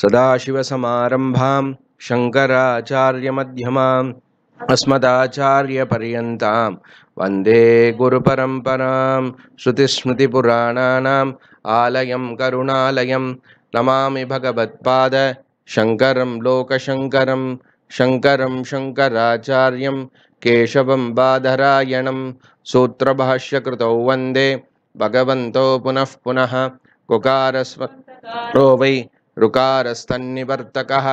सदाशिवसमारम्भां शङ्कराचार्यमध्यमाम् अस्मदाचार्यपर्यन्तां वन्दे गुरुपरम्परां श्रुतिस्मृतिपुराणानाम् आलयं करुणालयं नमामि भगवत्पाद शङ्करं लोकशङ्करं शङ्करं शङ्कराचार्यं केशवं बाधरायणं सूत्रभाष्यकृतौ वन्दे भगवन्तो पुनः पुनः कुकारस्वो वै ऋकारस्तन्निवर्तकः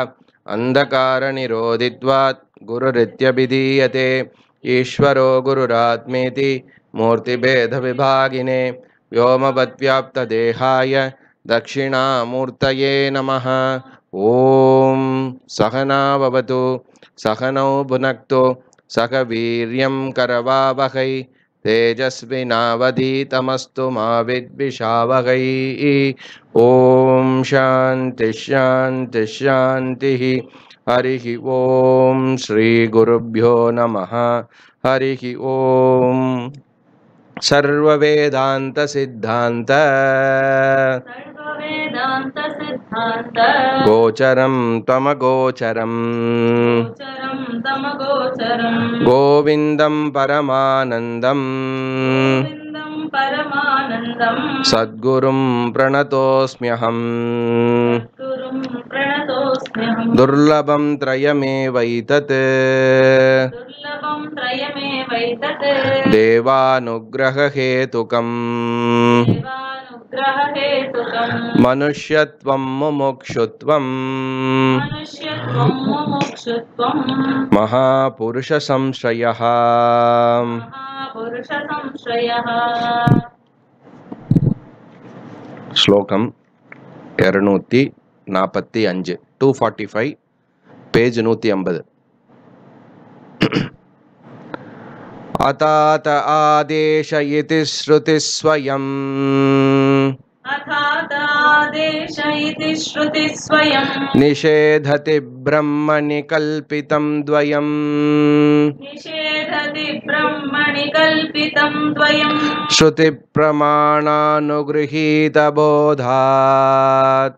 अन्धकारनिरोधित्वात् गुरुरित्यभिधीयते ईश्वरो गुरुरात्मेति मूर्तिभेदविभागिने व्योमवद्व्याप्तदेहाय दक्षिणामूर्तये नमः ॐ सहना भवतु सहनौ भुनक्तु वीर्यं करवावहै तेजस्विनावधीतमस्तु मा विद्विषावहै ॐ शान्तिश्शान्तिश्शान्तिः हरिः ॐ नम नमः हरिः ॐ सर्ववेदान्तसिद्धान्त गोचरं त्वमगोचरम् गोविन्दं परमानन्दम् सद्गुरुं प्रणतोऽस्म्यहम् दुर्लभं त्रयमेवैतत् देवानुग्रहेतुकम् मनुष्यत्वं मुमुक्षुत्वम् महापुरुषसंशयः श्लोकम् एर्णोति நாற்பத்தி அஞ்சு டூ ஃபார்ட்டி ஃபைவ் பேஜ் நூற்றி ஐம்பது अतात आदेश इति श्रुतिस्वयम् अतात आदेश निषेधति ब्रह्मणि कल्पितं द्वयम् निषेधति ब्रह्मणि कल्पितं द्वयम् श्रुतिप्रमाणानुगृहीतबोधात्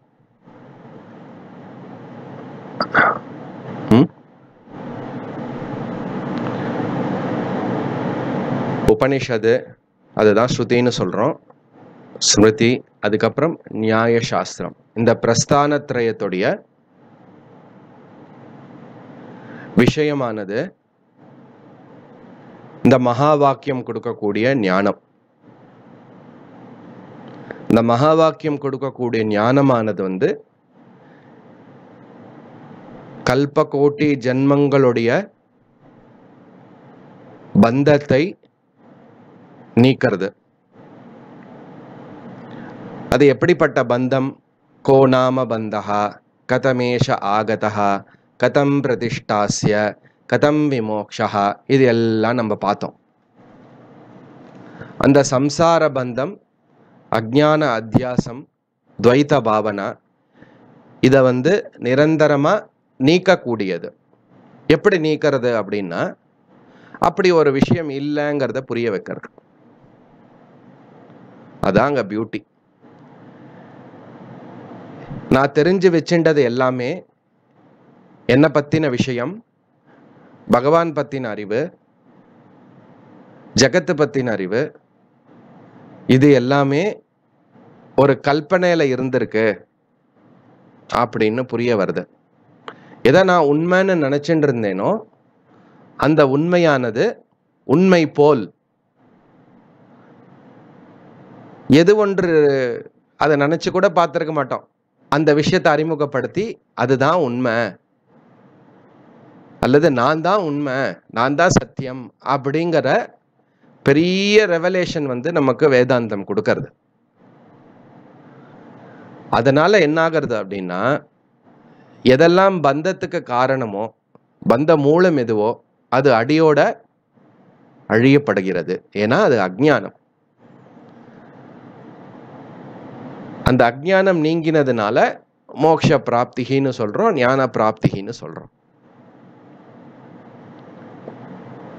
உபனிஷது அதுதான் ஸ்ருதின்னு சொல்கிறோம் ஸ்மிருதி அதுக்கப்புறம் நியாய சாஸ்திரம் இந்த பிரஸ்தானத்ரயத்துடைய விஷயமானது இந்த மகா வாக்கியம் கொடுக்கக்கூடிய ஞானம் இந்த மகா வாக்கியம் கொடுக்கக்கூடிய ஞானமானது வந்து கல்பகோட்டி ஜென்மங்களுடைய பந்தத்தை நீக்கிறது அது எப்படிப்பட்ட பந்தம் கோ நாம பந்தகா கதமேஷ ஆகதா கதம் பிரதிஷ்டாசிய கதம் விமோக்ஷா இது எல்லாம் நம்ம பார்த்தோம் அந்த சம்சார பந்தம் அஜான அத்தியாசம் துவைத்த பாவனா இதை வந்து நிரந்தரமாக நீக்கக்கூடியது எப்படி நீக்கிறது அப்படின்னா அப்படி ஒரு விஷயம் இல்லைங்கிறத புரிய வைக்கிறது அதாங்க பியூட்டி நான் தெரிஞ்சு வச்சுட்டது எல்லாமே என்னை பற்றின விஷயம் பகவான் பற்றின அறிவு ஜகத்தை பற்றின அறிவு இது எல்லாமே ஒரு கல்பனையில் இருந்திருக்கு அப்படின்னு புரிய வருது எதை நான் உண்மைன்னு நினச்சிட்டு இருந்தேனோ அந்த உண்மையானது உண்மை போல் எது ஒன்று அதை நினச்சி கூட பார்த்துருக்க மாட்டோம் அந்த விஷயத்தை அறிமுகப்படுத்தி அதுதான் உண்மை அல்லது நான் தான் உண்மை நான் தான் சத்தியம் அப்படிங்கிற பெரிய ரெவலேஷன் வந்து நமக்கு வேதாந்தம் கொடுக்கறது அதனால என்ன ஆகிறது அப்படின்னா எதெல்லாம் பந்தத்துக்கு காரணமோ பந்த மூலம் எதுவோ அது அடியோட அழியப்படுகிறது ஏன்னா அது அஜ்ஞானம் அந்த அஜ்ஞானம் நீங்கினதுனால மோக்ஷ பிராப்திகின்னு சொல்கிறோம் ஞான பிராப்திகின்னு சொல்கிறோம்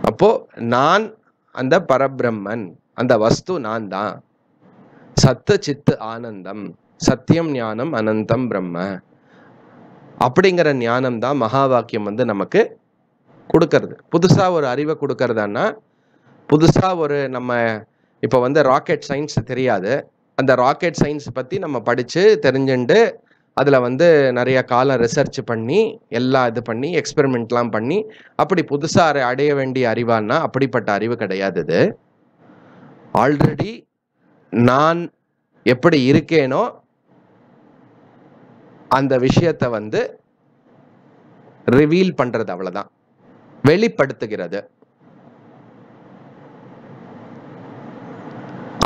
அப்போது நான் அந்த பரபிரம்மன் அந்த வஸ்து நான் தான் சத்த சித்து ஆனந்தம் சத்தியம் ஞானம் அனந்தம் பிரம்ம அப்படிங்கிற ஞானம் தான் மகா வாக்கியம் வந்து நமக்கு கொடுக்கறது புதுசாக ஒரு அறிவை கொடுக்கறதுன்னா புதுசாக ஒரு நம்ம இப்போ வந்து ராக்கெட் சயின்ஸ் தெரியாது அந்த ராக்கெட் சயின்ஸ் பற்றி நம்ம படித்து தெரிஞ்சுண்டு அதில் வந்து நிறைய காலம் ரிசர்ச் பண்ணி எல்லாம் இது பண்ணி எக்ஸ்பெரிமெண்ட்லாம் பண்ணி அப்படி புதுசாக அடைய வேண்டிய அறிவான்னா அப்படிப்பட்ட அறிவு கிடையாது இது ஆல்ரெடி நான் எப்படி இருக்கேனோ அந்த விஷயத்தை வந்து ரிவீல் பண்ணுறது அவ்வளோதான் வெளிப்படுத்துகிறது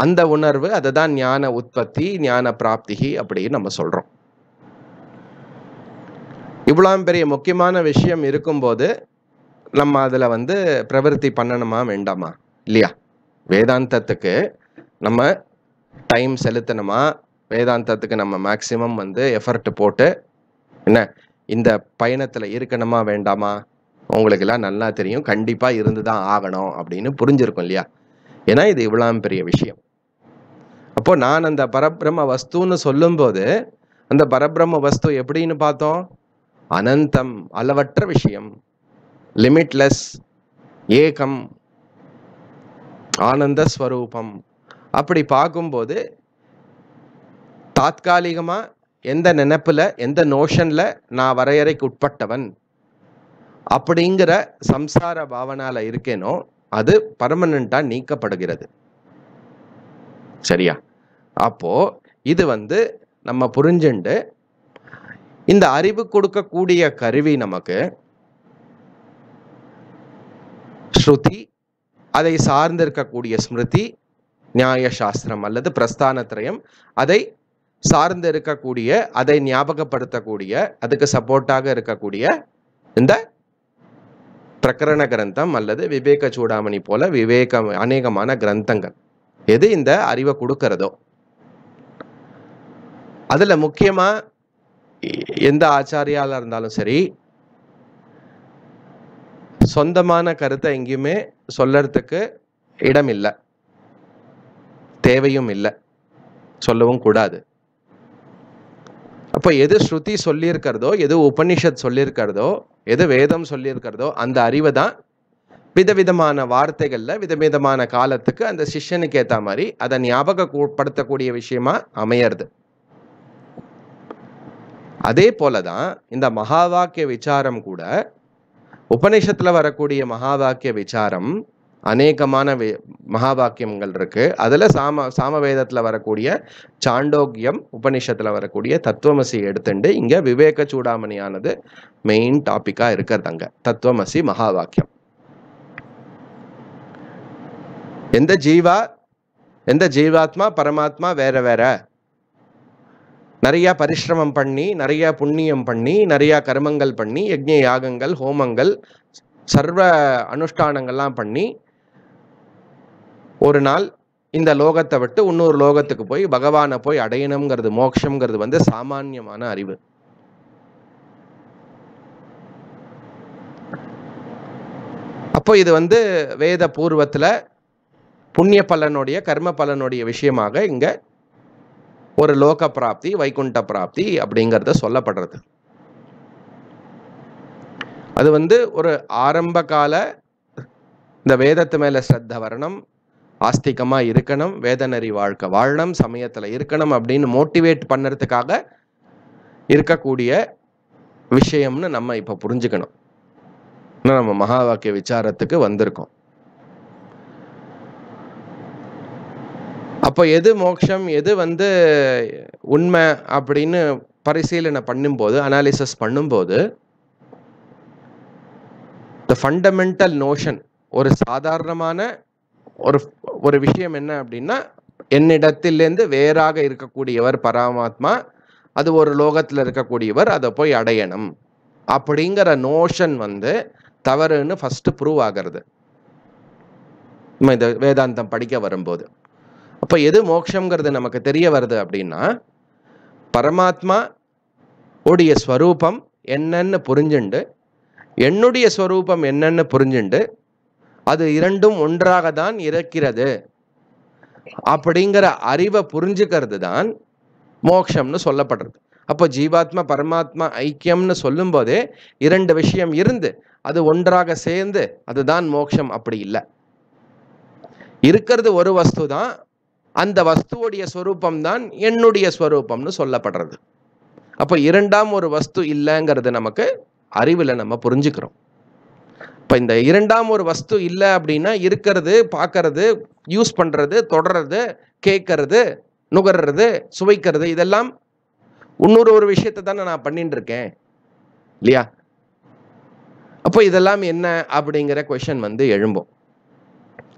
அந்த உணர்வு அதை தான் ஞான உற்பத்தி ஞான பிராப்திகி அப்படின்னு நம்ம சொல்கிறோம் இவ்வளோ பெரிய முக்கியமான விஷயம் இருக்கும்போது நம்ம அதில் வந்து பிரவருத்தி பண்ணணுமா வேண்டாமா இல்லையா வேதாந்தத்துக்கு நம்ம டைம் செலுத்தணுமா வேதாந்தத்துக்கு நம்ம மேக்சிமம் வந்து எஃபர்ட் போட்டு என்ன இந்த பயணத்தில் இருக்கணுமா வேண்டாமா உங்களுக்கெல்லாம் நல்லா தெரியும் கண்டிப்பாக இருந்து தான் ஆகணும் அப்படின்னு புரிஞ்சிருக்கும் இல்லையா ஏன்னா இது இவ்வளோ பெரிய விஷயம் அப்போ நான் அந்த பரபிரம்ம வஸ்துன்னு சொல்லும்போது அந்த பரபிரம்ம வஸ்து எப்படின்னு பார்த்தோம் அனந்தம் அளவற்ற விஷயம் லிமிட்லெஸ் ஏகம் ஆனந்த ஸ்வரூபம் அப்படி பார்க்கும்போது தாற்காலிகமாக எந்த நினப்பில் எந்த நோஷனில் நான் வரையறைக்கு உட்பட்டவன் அப்படிங்கிற சம்சார பாவனால இருக்கேனோ அது பர்மனண்ட்டாக நீக்கப்படுகிறது சரியா அப்போது இது வந்து நம்ம புரிஞ்சுண்டு இந்த அறிவு கொடுக்கக்கூடிய கருவி நமக்கு ஸ்ருதி அதை சார்ந்திருக்கக்கூடிய ஸ்மிருதி நியாய சாஸ்திரம் அல்லது பிரஸ்தானத்திரயம் அதை சார்ந்து இருக்கக்கூடிய அதை ஞாபகப்படுத்தக்கூடிய அதுக்கு சப்போர்ட்டாக இருக்கக்கூடிய இந்த பிரகரண கிரந்தம் அல்லது விவேக சூடாமணி போல விவேக அநேகமான கிரந்தங்கள் எது இந்த அறிவை கொடுக்கிறதோ அதில் முக்கியமாக எந்த ஆச்சாரியால் இருந்தாலும் சரி சொந்தமான கருத்தை எங்கேயுமே சொல்லறதுக்கு இடம் இல்லை தேவையும் இல்லை சொல்லவும் கூடாது அப்போ எது ஸ்ருதி சொல்லியிருக்கிறதோ எது உபனிஷத் சொல்லியிருக்கிறதோ எது வேதம் சொல்லியிருக்கிறதோ அந்த அறிவை தான் விதவிதமான வார்த்தைகளில் விதவிதமான காலத்துக்கு அந்த சிஷ்யனுக்கு ஏற்ற மாதிரி அதை ஞாபகப்படுத்தக்கூடிய விஷயமா அமையறது அதே போல தான் இந்த மகாவாக்கிய விசாரம் கூட உபநிஷத்தில் வரக்கூடிய மகாவாக்கிய விசாரம் அநேகமான வே வாக்கியங்கள் இருக்குது அதில் சாம சாமவேதத்தில் வரக்கூடிய சாண்டோக்கியம் உபநிஷத்தில் வரக்கூடிய தத்துவமசி எடுத்துட்டு இங்கே விவேக சூடாமணியானது மெயின் டாப்பிக்காக அங்கே தத்துவமசி மகாவாக்கியம் எந்த ஜீவா எந்த ஜீவாத்மா பரமாத்மா வேற வேற நிறையா பரிசிரமம் பண்ணி நிறையா புண்ணியம் பண்ணி நிறையா கர்மங்கள் பண்ணி யஜ்ய யாகங்கள் ஹோமங்கள் சர்வ அனுஷ்டானங்கள்லாம் பண்ணி ஒரு நாள் இந்த லோகத்தை விட்டு இன்னொரு லோகத்துக்கு போய் பகவானை போய் அடையணுங்கிறது மோட்சங்கிறது வந்து சாமானியமான அறிவு அப்போ இது வந்து வேத பூர்வத்தில் புண்ணிய பலனுடைய கர்ம பலனுடைய விஷயமாக இங்கே ஒரு லோக பிராப்தி வைகுண்ட பிராப்தி அப்படிங்கிறத சொல்லப்படுறது அது வந்து ஒரு ஆரம்ப கால இந்த வேதத்து மேலே ஸ்ரத்த வரணும் ஆஸ்திகமாக இருக்கணும் வேதநெறி வாழ்க்கை வாழணும் சமயத்தில் இருக்கணும் அப்படின்னு மோட்டிவேட் பண்ணுறதுக்காக இருக்கக்கூடிய விஷயம்னு நம்ம இப்போ புரிஞ்சுக்கணும் நம்ம மகா வாக்கிய விசாரத்துக்கு வந்திருக்கோம் அப்போ எது மோட்சம் எது வந்து உண்மை அப்படின்னு பரிசீலனை பண்ணும்போது அனாலிசிஸ் பண்ணும்போது த ஃபண்டமெண்டல் நோஷன் ஒரு சாதாரணமான ஒரு ஒரு விஷயம் என்ன அப்படின்னா என்னிடத்திலேருந்து வேறாக இருக்கக்கூடியவர் பரமாத்மா அது ஒரு லோகத்தில் இருக்கக்கூடியவர் அதை போய் அடையணும் அப்படிங்கிற நோஷன் வந்து தவறுன்னு ஃபஸ்ட்டு ப்ரூவ் ஆகிறது நம்ம இந்த வேதாந்தம் படிக்க வரும்போது அப்போ எது மோக்ஷங்கிறது நமக்கு தெரிய வருது அப்படின்னா பரமாத்மா உடைய ஸ்வரூபம் என்னன்னு புரிஞ்சுண்டு என்னுடைய ஸ்வரூபம் என்னன்னு புரிஞ்சுண்டு அது இரண்டும் ஒன்றாக தான் இருக்கிறது அப்படிங்கிற அறிவை புரிஞ்சுக்கிறது தான் மோக்ஷம்னு சொல்லப்படுறது அப்போ ஜீவாத்மா பரமாத்மா ஐக்கியம்னு சொல்லும்போதே இரண்டு விஷயம் இருந்து அது ஒன்றாக சேர்ந்து அதுதான் மோக்ஷம் அப்படி இல்லை இருக்கிறது ஒரு வஸ்து தான் அந்த வஸ்துவோடைய ஸ்வரூபம் தான் என்னுடைய ஸ்வரூபம்னு சொல்லப்படுறது அப்போ இரண்டாம் ஒரு வஸ்து இல்லைங்கிறது நமக்கு அறிவில் நம்ம புரிஞ்சுக்கிறோம் இப்போ இந்த இரண்டாம் ஒரு வஸ்து இல்லை அப்படின்னா இருக்கிறது பார்க்கறது யூஸ் பண்ணுறது தொடர்றது கேட்கறது நுகர்றது சுவைக்கிறது இதெல்லாம் இன்னொரு ஒரு விஷயத்தை தானே நான் பண்ணிட்டு இருக்கேன் இல்லையா அப்போ இதெல்லாம் என்ன அப்படிங்கிற கொஷன் வந்து எழும்பும்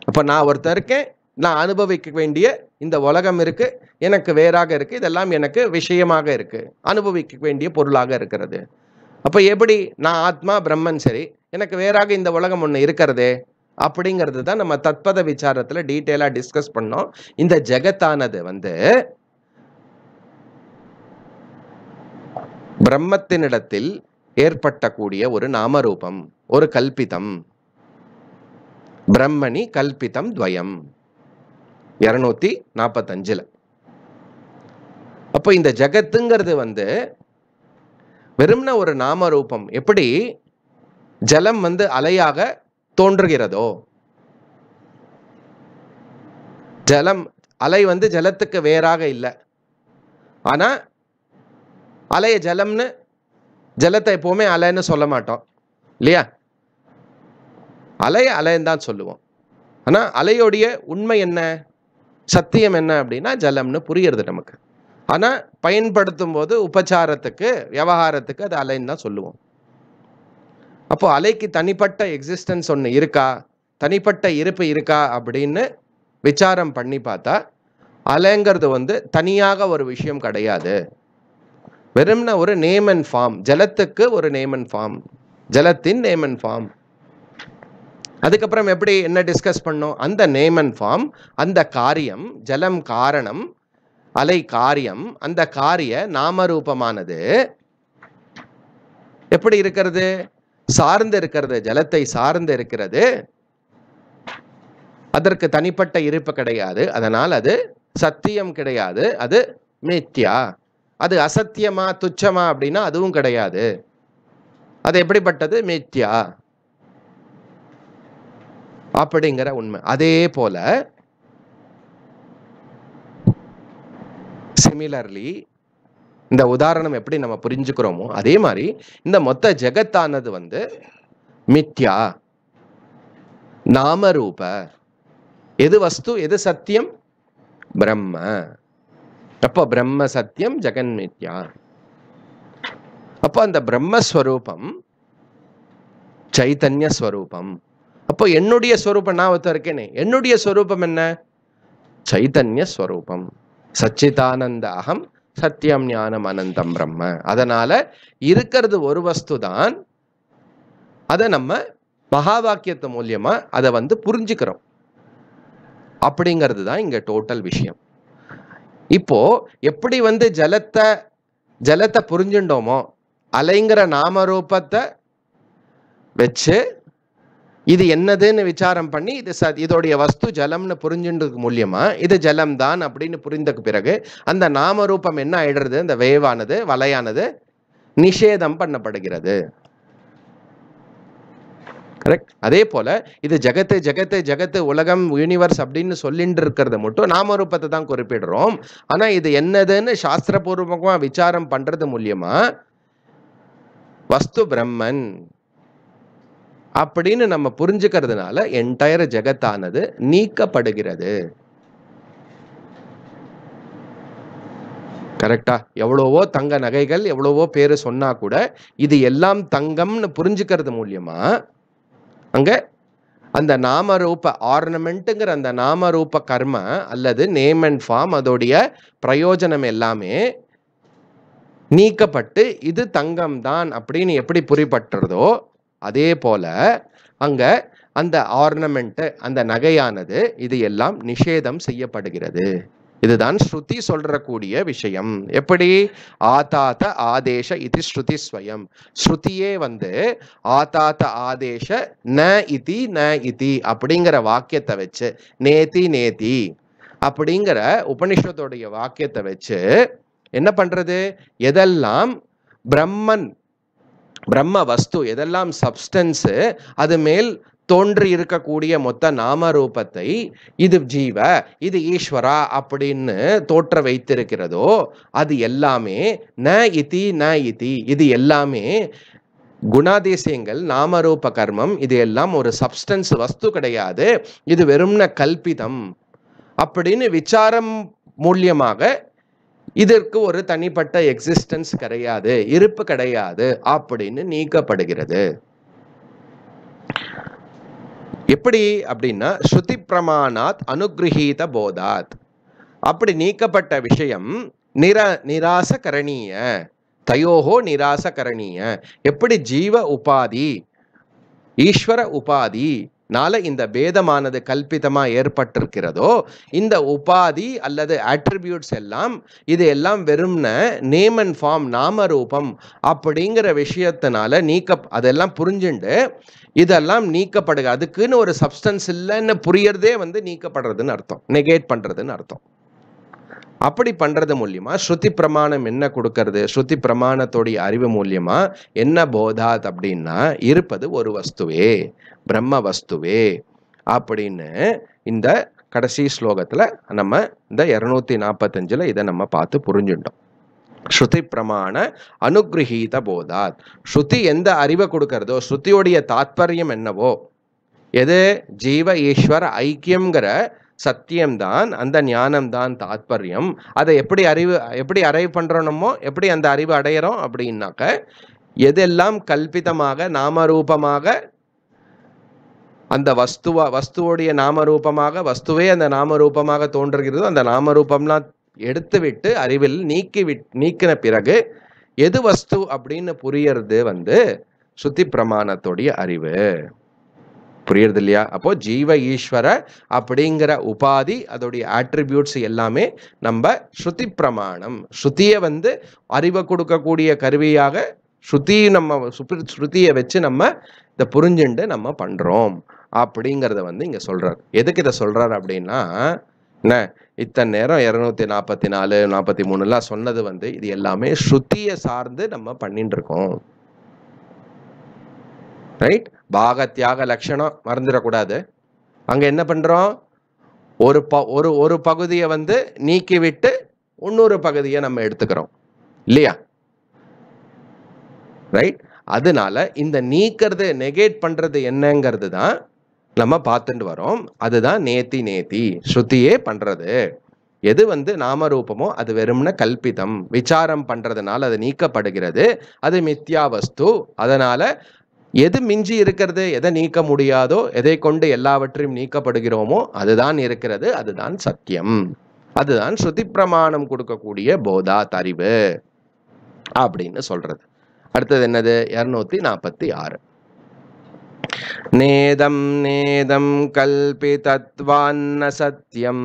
அப்போ நான் ஒருத்தருக்கேன் நான் அனுபவிக்க வேண்டிய இந்த உலகம் இருக்குது எனக்கு வேறாக இருக்குது இதெல்லாம் எனக்கு விஷயமாக இருக்குது அனுபவிக்க வேண்டிய பொருளாக இருக்கிறது அப்போ எப்படி நான் ஆத்மா பிரம்மன் சரி எனக்கு வேறாக இந்த உலகம் ஒன்று இருக்கிறதே அப்படிங்கிறது தான் நம்ம தத்பத விசாரத்துல டீட்டெயிலாக டிஸ்கஸ் பண்ணோம் இந்த ஜெகத்தானது வந்து பிரம்மத்தினிடத்தில் ஏற்பட்டக்கூடிய ஒரு நாமரூபம் ஒரு கல்பிதம் பிரம்மணி கல்பிதம் துவயம் இரநூத்தி நாற்பத்தஞ்சில் அப்போ இந்த ஜகத்துங்கிறது வந்து வெறும்ன ஒரு நாம ரூபம் எப்படி ஜலம் வந்து அலையாக தோன்றுகிறதோ ஜலம் அலை வந்து ஜலத்துக்கு வேறாக இல்லை ஆனால் அலைய ஜலம்னு ஜலத்தை எப்போவுமே அலைன்னு சொல்ல மாட்டோம் இல்லையா அலைய அலைன்னு தான் சொல்லுவோம் ஆனால் அலையோடைய உண்மை என்ன சத்தியம் என்ன அப்படின்னா ஜலம்னு புரியுறது நமக்கு ஆனால் பயன்படுத்தும் போது உபச்சாரத்துக்கு விவகாரத்துக்கு அது அலைன்னு தான் சொல்லுவோம் அப்போது அலைக்கு தனிப்பட்ட எக்ஸிஸ்டன்ஸ் ஒன்று இருக்கா தனிப்பட்ட இருப்பு இருக்கா அப்படின்னு விசாரம் பண்ணி பார்த்தா அலைங்கிறது வந்து தனியாக ஒரு விஷயம் கிடையாது வெறும்னா ஒரு நேம் அண்ட் ஃபார்ம் ஜலத்துக்கு ஒரு நேம் அண்ட் ஃபார்ம் ஜலத்தின் நேம் அண்ட் ஃபார்ம் அதுக்கப்புறம் எப்படி என்ன டிஸ்கஸ் பண்ணோம் அந்த நேம் அண்ட் ஃபார்ம் அந்த காரியம் ஜலம் காரணம் அலை காரியம் அந்த காரிய நாமரூபமானது எப்படி இருக்கிறது சார்ந்து இருக்கிறது ஜலத்தை சார்ந்து இருக்கிறது அதற்கு தனிப்பட்ட இருப்பு கிடையாது அதனால் அது சத்தியம் கிடையாது அது மித்யா அது அசத்தியமா துச்சமா அப்படின்னா அதுவும் கிடையாது அது எப்படிப்பட்டது மித்யா அப்படிங்கிற உண்மை அதே போல சிமிலர்லி இந்த உதாரணம் எப்படி நம்ம புரிஞ்சுக்கிறோமோ அதே மாதிரி இந்த மொத்த ஜெகத்தானது வந்து மித்யா நாமரூப எது வஸ்து எது சத்தியம் பிரம்ம அப்ப பிரம்ம சத்தியம் ஜெகன் மித்யா அப்போ அந்த பிரம்மஸ்வரூபம் சைத்தன்யஸ்வரூபம் அப்போ என்னுடைய ஸ்வரூபம் நான் ஒருத்தர் இருக்கேனே என்னுடைய ஸ்வரூபம் என்ன சைதன்ய ஸ்வரூபம் சச்சிதானந்த அகம் சத்தியம் ஞானம் அனந்தம் பிரம்ம அதனால இருக்கிறது ஒரு வஸ்து தான் அதை நம்ம மகா வாக்கியத்து மூலியமா அதை வந்து புரிஞ்சுக்கிறோம் அப்படிங்கிறது தான் இங்க டோட்டல் விஷயம் இப்போ எப்படி வந்து ஜலத்தை ஜலத்தை புரிஞ்சுட்டோமோ அலைங்கிற நாமரூபத்தை வச்சு இது என்னதுன்னு விசாரம் பண்ணி இது ச இதோடைய வஸ்து ஜலம்னு புரிஞ்சுன்றதுக்கு மூலியமா இது ஜலம் தான் அப்படின்னு புரிந்தக்கு பிறகு அந்த நாமரூபம் என்ன ஆயிடுறது அந்த வேவானது வலையானது நிஷேதம் பண்ணப்படுகிறது கரெக்ட் அதே போல இது ஜகத்து ஜகத்து ஜகத்து உலகம் யூனிவர்ஸ் அப்படின்னு சொல்லிட்டு இருக்கிறத மட்டும் நாமரூபத்தை தான் குறிப்பிடுறோம் ஆனா இது என்னதுன்னு சாஸ்திரபூர்வமாக விசாரம் பண்றது மூலியமா வஸ்து பிரம்மன் அப்படின்னு நம்ம புரிஞ்சுக்கிறதுனால என்டயர் ஜெகத்தானது நீக்கப்படுகிறது கரெக்டா எவ்வளவோ தங்க நகைகள் எவ்வளவோ பேர் சொன்னா கூட இது எல்லாம் தங்கம்னு புரிஞ்சுக்கிறது மூலியமா அங்க அந்த நாம ரூப ஆர்னமெண்ட்டுங்கிற அந்த நாம ரூப கர்ம அல்லது நேம் அண்ட் ஃபார்ம் அதோடைய பிரயோஜனம் எல்லாமே நீக்கப்பட்டு இது தங்கம் தான் அப்படின்னு எப்படி புரிபட்டுறதோ அதே போல அங்கே அந்த ஆர்னமெண்ட்டு அந்த நகையானது இது எல்லாம் நிஷேதம் செய்யப்படுகிறது இதுதான் ஸ்ருதி சொல்ற கூடிய விஷயம் எப்படி ஆதாத்த ஆதேச இது ஸ்ருதி ஸ்வயம் ஸ்ருதியே வந்து ஆதாத்த ஆதேச ந இதி ந இதி அப்படிங்கிற வாக்கியத்தை வச்சு நேத்தி நேத்தி அப்படிங்கிற உபனிஷத்துடைய வாக்கியத்தை வச்சு என்ன பண்றது எதெல்லாம் பிரம்மன் பிரம்ம வஸ்து எதெல்லாம் சப்ஸ்டன்ஸு அது மேல் தோன்றி இருக்கக்கூடிய மொத்த நாம ரூபத்தை இது ஜீவ இது ஈஸ்வரா அப்படின்னு தோற்ற வைத்திருக்கிறதோ அது எல்லாமே ந இதி ந இதி இது எல்லாமே குணாதிசயங்கள் நாமரூப கர்மம் இது எல்லாம் ஒரு சப்ஸ்டன்ஸ் வஸ்து கிடையாது இது வெறும்ன கல்பிதம் அப்படின்னு விசாரம் மூலியமாக இதற்கு ஒரு தனிப்பட்ட எக்ஸிஸ்டன்ஸ் கிடையாது இருப்பு கிடையாது அப்படின்னு நீக்கப்படுகிறது எப்படி அப்படின்னா ஸ்ருதி பிரமாணாத் அனுகிரகீத போதாத் அப்படி நீக்கப்பட்ட விஷயம் நிரா நிராசகரணீய தயோகோ நிராசகரணீய எப்படி ஜீவ உபாதி ஈஸ்வர உபாதி நால இந்த பேதமானது கல்பிதமாக ஏற்பட்டிருக்கிறதோ இந்த உபாதி அல்லது ஆட்ரிபியூட்ஸ் எல்லாம் இது எல்லாம் வெறும்ன நேம் அண்ட் ஃபார்ம் நாமரூபம் அப்படிங்கிற விஷயத்தினால நீக்க அதெல்லாம் புரிஞ்சுண்டு இதெல்லாம் நீக்கப்படுக அதுக்குன்னு ஒரு சப்ஸ்டன்ஸ் இல்லைன்னு புரியறதே வந்து நீக்கப்படுறதுன்னு அர்த்தம் நெகேட் பண்ணுறதுன்னு அர்த்தம் அப்படி பண்ணுறது மூலியமாக ஸ்ருதி பிரமாணம் என்ன கொடுக்கறது ஸ்ருதி பிரமாணத்தோடைய அறிவு மூலியமாக என்ன போதாத் அப்படின்னா இருப்பது ஒரு வஸ்துவே பிரம்ம வஸ்துவே அப்படின்னு இந்த கடைசி ஸ்லோகத்தில் நம்ம இந்த இரநூத்தி நாற்பத்தஞ்சில் இதை நம்ம பார்த்து புரிஞ்சுட்டோம் ஸ்ருதி பிரமாண அனுகிரகீத போதாத் ஸ்ருதி எந்த அறிவை கொடுக்கறதோ ஸ்ருதியோடைய தாத்பரியம் என்னவோ எது ஜீவ ஈஸ்வர ஐக்கியங்கிற சத்தியம்தான் அந்த ஞானம்தான் தாத்பரியம் அதை எப்படி அறிவு எப்படி அரைவ் பண்ணுறோமோ எப்படி அந்த அறிவு அடையிறோம் அப்படின்னாக்க எதெல்லாம் கல்பிதமாக நாமரூபமாக அந்த வஸ்துவா வஸ்துவோடைய நாமரூபமாக வஸ்துவே அந்த நாமரூபமாக தோன்றுகிறதோ அந்த நாமரூபம்லாம் எடுத்துவிட்டு அறிவில் நீக்கி விட் நீக்கின பிறகு எது வஸ்து அப்படின்னு புரியறது வந்து சுத்தி பிரமாணத்துடைய அறிவு புரியுறது இல்லையா அப்போ ஜீவ ஈஸ்வர அப்படிங்கிற உபாதி அதோடைய ஆட்ரிபியூட்ஸ் எல்லாமே நம்ம ஸ்ருதி பிரமாணம் ஸ்ருதியை வந்து அறிவை கொடுக்கக்கூடிய கருவியாக ஸ்ருதி நம்ம ஸ்ருதியை வச்சு நம்ம இதை புரிஞ்சுண்டு நம்ம பண்ணுறோம் அப்படிங்கிறத வந்து இங்கே சொல்கிறார் எதுக்கு இதை சொல்றாரு அப்படின்னா என்ன இத்தனை நேரம் இரநூத்தி நாற்பத்தி நாலு நாற்பத்தி மூணுலாம் சொன்னது வந்து இது எல்லாமே ஸ்ருதியை சார்ந்து நம்ம பண்ணிட்டு இருக்கோம் ரைட் பாக தியாக லட்சணம் மறந்துடக்கூடாது அங்கே என்ன பண்ணுறோம் ஒரு ப ஒரு ஒரு பகுதியை வந்து நீக்கிவிட்டு இன்னொரு பகுதியை நம்ம எடுத்துக்கிறோம் இல்லையா ரைட் அதனால இந்த நீக்கிறது நெகேட் பண்ணுறது என்னங்கிறது தான் நம்ம பார்த்துட்டு வரோம் அதுதான் நேத்தி நேத்தி ஸ்ருத்தியே பண்ணுறது எது வந்து நாமரூபமோ அது வெறும்ன கல்பிதம் விசாரம் பண்றதுனால அது நீக்கப்படுகிறது அது மித்யா வஸ்து அதனால எது மிஞ்சி இருக்கிறது எதை நீக்க முடியாதோ எதை கொண்டு எல்லாவற்றையும் நீக்கப்படுகிறோமோ அதுதான் இருக்கிறது அதுதான் சத்தியம் அதுதான் ஸ்ருதி பிரமாணம் கொடுக்கக்கூடிய போதா தறிவு அப்படின்னு சொல்றது அடுத்தது என்னது இரநூத்தி நாற்பத்தி ஆறு நேதம் நேதம் கல்பி தத்வான்ன சத்தியம்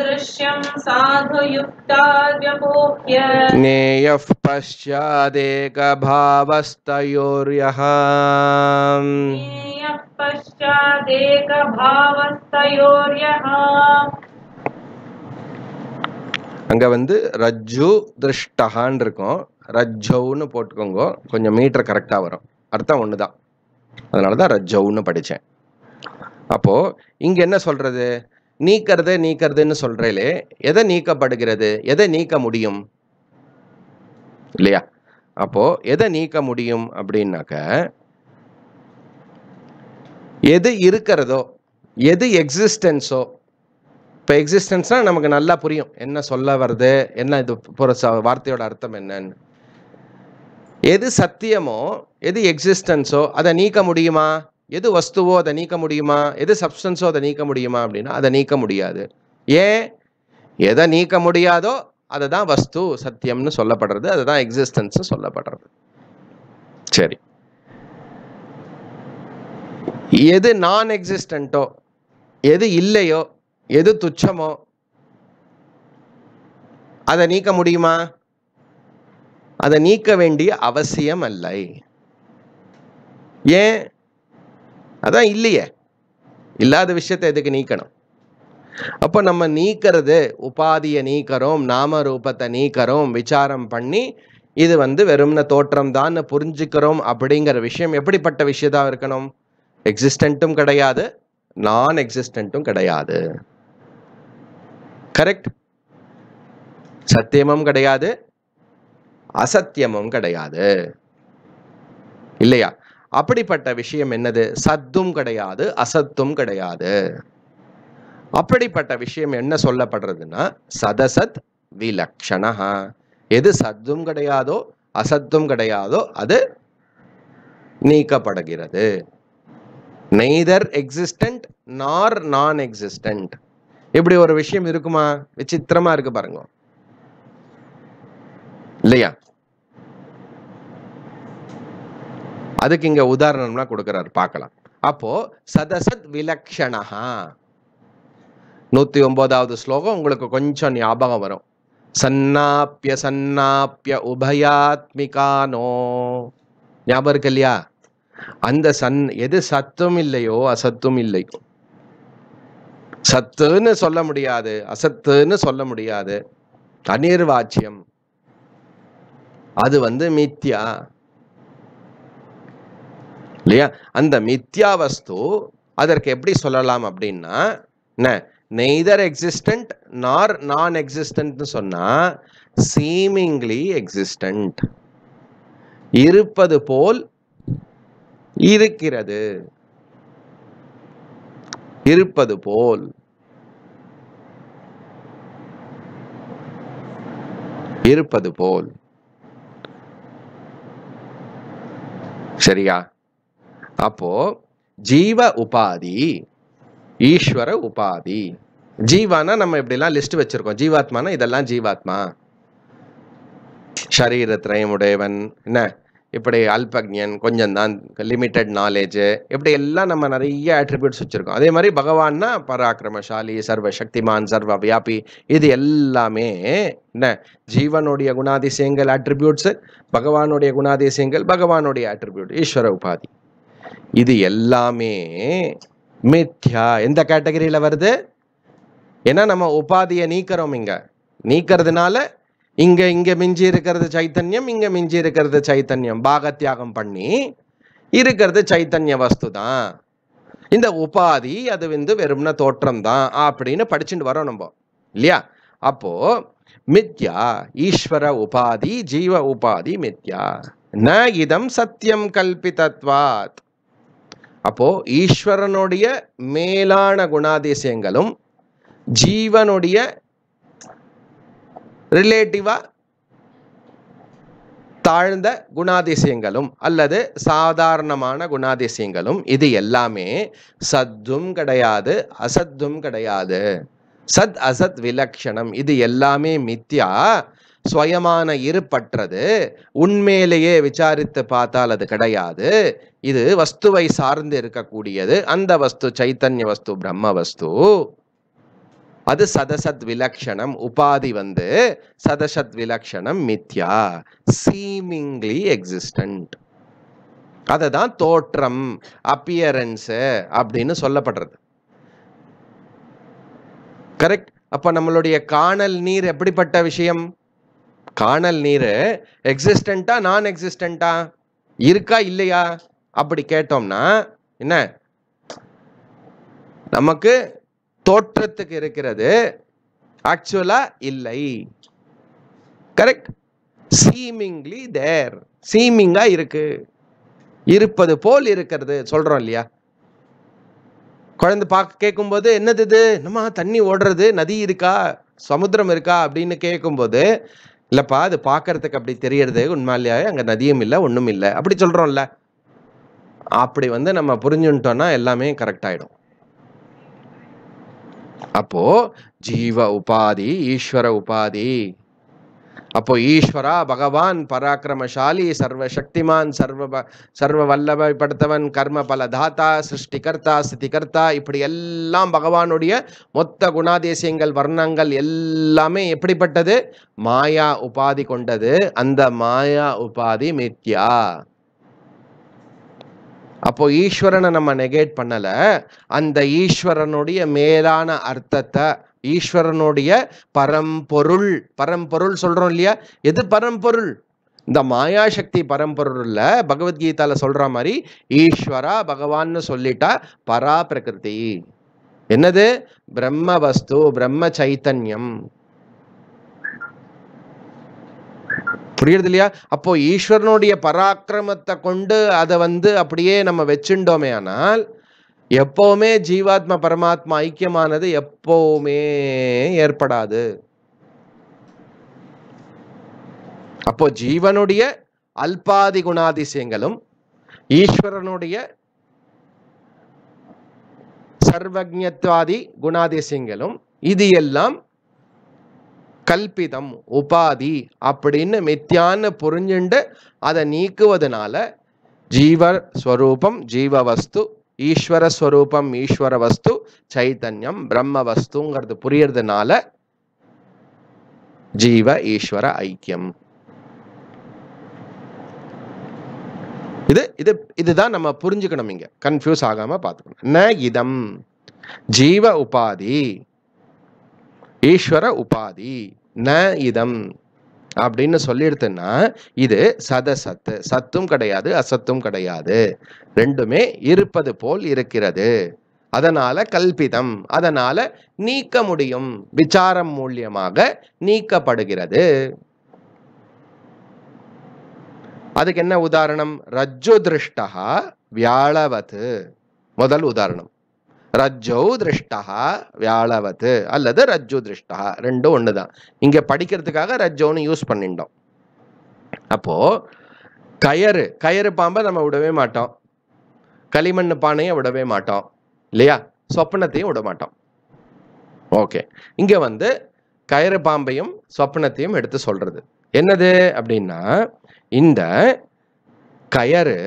दृश्यं साधुयुक्ता व्यपोह्य ज्ञेयः पश्चादेकभावस्तयोर्यः வந்து ரஜு திருஷ்டகான் இருக்கும் ரஜ்ஜவுன்னு போட்டுக்கோங்க கொஞ்சம் மீட்டர் கரெக்டா வரும் அர்த்தம் ஒண்ணுதான் அதனாலதான் அதனால தான் ரஜ்ஜவுன்னு படித்தேன் அப்போது இங்கே என்ன சொல்றது நீக்கிறது நீக்கிறதுன்னு சொல்கிறேலே எதை நீக்கப்படுகிறது எதை நீக்க முடியும் இல்லையா அப்போது எதை நீக்க முடியும் அப்படின்னாக்க எது இருக்கிறதோ எது எக்ஸிஸ்டன்ஸோ இப்போ எக்ஸிஸ்டன்ஸ்னால் நமக்கு நல்லா புரியும் என்ன சொல்ல வருது என்ன இது வார்த்தையோட அர்த்தம் என்னன்னு எது சத்தியமோ எது எக்ஸிஸ்டன்ஸோ அதை நீக்க முடியுமா எது வஸ்துவோ அதை நீக்க முடியுமா எது சப்ஸ்டன்ஸோ அதை நீக்க முடியுமா அப்படின்னா அதை நீக்க முடியாது ஏன் எதை நீக்க முடியாதோ அதை தான் வஸ்து சத்தியம்னு சொல்லப்படுறது அதை தான் எக்ஸிஸ்டன்ஸ் சொல்லப்படுறது சரி எது நான் எக்ஸிஸ்டண்ட்டோ எது இல்லையோ எது துச்சமோ அதை நீக்க முடியுமா அதை நீக்க வேண்டிய அவசியம் அல்ல ஏன் அதான் இல்லையே இல்லாத விஷயத்த எதுக்கு நீக்கணும் அப்போ நம்ம நீக்கிறது உபாதியை நீக்கிறோம் நாம ரூபத்தை நீக்கிறோம் விசாரம் பண்ணி இது வந்து வெறும்ன தோற்றம் தான் புரிஞ்சுக்கிறோம் அப்படிங்கிற விஷயம் எப்படிப்பட்ட விஷயத்தா இருக்கணும் எக்ஸிஸ்டண்ட்டும் கிடையாது நான் எக்ஸிஸ்டண்ட்டும் கிடையாது கரெக்ட் சத்தியமும் கிடையாது அசத்தியமும் கிடையாது இல்லையா அப்படிப்பட்ட விஷயம் என்னது சத்தும் கிடையாது அசத்தும் கிடையாது அப்படிப்பட்ட விஷயம் என்ன சொல்லப்படுறதுன்னா சதசத் விலக்ஷணா எது சத்தும் கிடையாதோ அசத்தும் கிடையாதோ அது நீக்கப்படுகிறது நெய்தர் எக்ஸிஸ்டன்ட் நார் நான் எக்ஸிஸ்டன்ட் இப்படி ஒரு விஷயம் இருக்குமா விசித்திரமா இருக்கு பாருங்க இல்லையா அதுக்கு இங்க உதாரணம்லாம் கொடுக்குறாரு பார்க்கலாம் அப்போ சதசத் விலக்ஷணா நூத்தி ஒன்பதாவது ஸ்லோகம் உங்களுக்கு கொஞ்சம் ஞாபகம் வரும் சன்னாப்பிய சன்னாப்பிய உபயாத்மிகானோ ஞாபகம் இருக்கு இல்லையா அந்த சன் எது சத்தும் இல்லையோ அசத்தும் இல்லையோ சத்துன்னு சொல்ல முடியாது அசத்துன்னு சொல்ல முடியாது அனிர்வாச்சியம் அது வந்து மித்யா இல்லையா அந்த மித்யாவஸ்து அதற்கு எப்படி சொல்லலாம் அப்படின்னா என்ன நெய்தர் எக்ஸிஸ்டன்ட் நார் நான் எக்ஸிஸ்டன்ட்னு சொன்னால் சீமிங்லி எக்ஸிஸ்டன்ட் இருப்பது போல் இருக்கிறது இருப்பது போல் இருப்பது போல் சரியா அப்போ ஜீவ உபாதி ஈஸ்வர உபாதி ஜீவானா நம்ம இப்படிலாம் லிஸ்ட் வச்சிருக்கோம் ஜீவாத்மானா இதெல்லாம் ஜீவாத்மா உடையவன் என்ன இப்படி அல்பக்ஞன் கொஞ்சம் தான் லிமிட்டட் நாலேஜு இப்படி எல்லாம் நம்ம நிறைய அட்ரிபியூட்ஸ் வச்சுருக்கோம் அதே மாதிரி பகவான்னா பராக்கிரமசாலி சர்வ சக்திமான் சர்வ வியாபி இது எல்லாமே என்ன ஜீவனுடைய குணாதிசயங்கள் அட்ரிபியூட்ஸு பகவானுடைய குணாதிசயங்கள் பகவானுடைய அட்ரிபியூட் ஈஸ்வர உபாதி இது எல்லாமே மித்யா எந்த கேட்டகரியில் வருது ஏன்னா நம்ம உபாதியை நீக்கிறோம் இங்கே நீக்கிறதுனால இங்கே இங்கே மிஞ்சி இருக்கிறது சைத்தன்யம் இங்கே மிஞ்சி இருக்கிறது சைத்தன்யம் பாகத்தியாகம் பண்ணி இருக்கிறது சைத்தன்ய வஸ்து தான் இந்த உபாதி அது வந்து வெறும்னா தோற்றம் தான் அப்படின்னு படிச்சுட்டு வரோம் நம்ம இல்லையா அப்போ மித்யா ஈஸ்வர உபாதி ஜீவ உபாதி மித்யா ந இதம் சத்தியம் கல்பித்தத்வாத் அப்போது ஈஸ்வரனுடைய மேலான குணாதிசயங்களும் ஜீவனுடைய ரிலேட்டிவாக தாழ்ந்த குணாதிசயங்களும் அல்லது சாதாரணமான குணாதிசயங்களும் இது எல்லாமே சத்தும் கிடையாது அசத்தும் கிடையாது சத் அசத் விலக்ஷணம் இது எல்லாமே மித்யா சுயமான இருப்பற்றது உண்மையிலேயே விசாரித்து பார்த்தால் அது கிடையாது இது வஸ்துவை சார்ந்து இருக்கக்கூடியது அந்த வஸ்து சைத்தன்ய வஸ்து பிரம்ம வஸ்து அது சதசத் விலக்ஷணம் உபாதி வந்து சதசத் விலக்ஷணம் மித்யா சீமிங்லி எக்ஸிஸ்டன்ட் அதை தான் தோற்றம் அப்பியரன்ஸு அப்படின்னு சொல்லப்படுறது கரெக்ட் அப்போ நம்மளுடைய காணல் நீர் எப்படிப்பட்ட விஷயம் காணல் நீர் எக்ஸிஸ்டண்ட்டா நான் எக்ஸிஸ்டண்ட்டா இருக்கா இல்லையா அப்படி கேட்டோம்னா என்ன நமக்கு தோற்றத்துக்கு இருக்கிறது ஆக்சுவலா இல்லை கரெக்ட் சீமிங்லி தேர் சீமிங்கா இருக்கு இருப்பது போல் இருக்கிறது சொல்றோம் இல்லையா குழந்தை பார்க்க கேட்கும்போது என்னது இது நம்ம தண்ணி ஓடுறது நதி இருக்கா சமுத்திரம் இருக்கா அப்படின்னு கேட்கும்போது இல்லைப்பா அது பார்க்கறதுக்கு அப்படி தெரியறது உண்மையிலேயே அங்கே நதியும் இல்லை ஒன்றும் இல்லை அப்படி சொல்கிறோம்ல அப்படி வந்து நம்ம புரிஞ்சுட்டோம்னா எல்லாமே கரெக்ட் ஆகிடும் அப்போ ஜீவ உபாதி ஈஸ்வர உபாதி அப்போ ஈஸ்வரா பகவான் பராக்கிரமசாலி சர்வசக்திமான் சர்வ சர்வ வல்லபடுத்தவன் கர்ம பல தாத்தா சிருஷ்டிகர்த்தா ஸ்திகர்த்தா இப்படி எல்லாம் பகவானுடைய மொத்த குணாதேசியங்கள் வர்ணங்கள் எல்லாமே எப்படிப்பட்டது மாயா உபாதி கொண்டது அந்த மாயா உபாதி மித்யா அப்போ ஈஸ்வரனை நம்ம நெகேட் பண்ணல அந்த ஈஸ்வரனுடைய மேலான அர்த்தத்தை ஈஸ்வரனுடைய பரம்பொருள் பரம்பொருள் சொல்கிறோம் இல்லையா எது பரம்பொருள் இந்த மாயாசக்தி பரம்பொருளில் பகவத்கீதால சொல்ற மாதிரி ஈஸ்வரா பகவான்னு சொல்லிட்டா பரா பிரகிருதி என்னது பிரம்ம வஸ்து பிரம்ம சைத்தன்யம் புரியுறது இல்லையா அப்போ ஈஸ்வரனுடைய பராக்கிரமத்தை கொண்டு அதை வந்து அப்படியே நம்ம வச்சுட்டோமே ஆனால் எப்போவுமே ஜீவாத்மா பரமாத்மா ஐக்கியமானது எப்போவுமே ஏற்படாது அப்போ ஜீவனுடைய அல்பாதி குணாதிசயங்களும் ஈஸ்வரனுடைய சர்வஜத்வாதி குணாதிசயங்களும் இது எல்லாம் கல்பிதம் உபாதி அப்படின்னு மித்தியான்னு புரிஞ்சுண்டு அதை நீக்குவதனால ஜீவ ஸ்வரூபம் ஜீவ வஸ்து ஈஸ்வர ஸ்வரூபம் ஈஸ்வர வஸ்து சைத்தன்யம் பிரம்ம வஸ்துங்கிறது புரியறதுனால ஜீவ ஈஸ்வர ஐக்கியம் இது இது இதுதான் நம்ம புரிஞ்சுக்கணும் இங்க கன்ஃபியூஸ் ஆகாம பார்த்துக்கணும் ந இதம் ஜீவ உபாதி ஈஸ்வர உபாதி ந இதம் அப்படின்னு சொல்லிடுதுன்னா இது சத சத்து சத்தும் கிடையாது அசத்தும் கிடையாது ரெண்டுமே இருப்பது போல் இருக்கிறது அதனால கல்பிதம் அதனால நீக்க முடியும் விசாரம் மூலியமாக நீக்கப்படுகிறது அதுக்கு என்ன உதாரணம் ரஜ்ஜு திருஷ்டா வியாழவது முதல் உதாரணம் ரஜ்ஜௌ திருஷ்டா வியாழவத்து அல்லது ரஜ்ஜு திருஷ்டா ரெண்டும் ஒன்று தான் இங்கே படிக்கிறதுக்காக ரஜ்ஜோன்னு யூஸ் பண்ணிட்டோம் அப்போது கயறு கயறு பாம்பை நம்ம விடவே மாட்டோம் களிமண் பானையை விடவே மாட்டோம் இல்லையா சொப்பனத்தையும் விட மாட்டோம் ஓகே இங்கே வந்து கயறு பாம்பையும் சொப்பனத்தையும் எடுத்து சொல்கிறது என்னது அப்படின்னா இந்த கயறு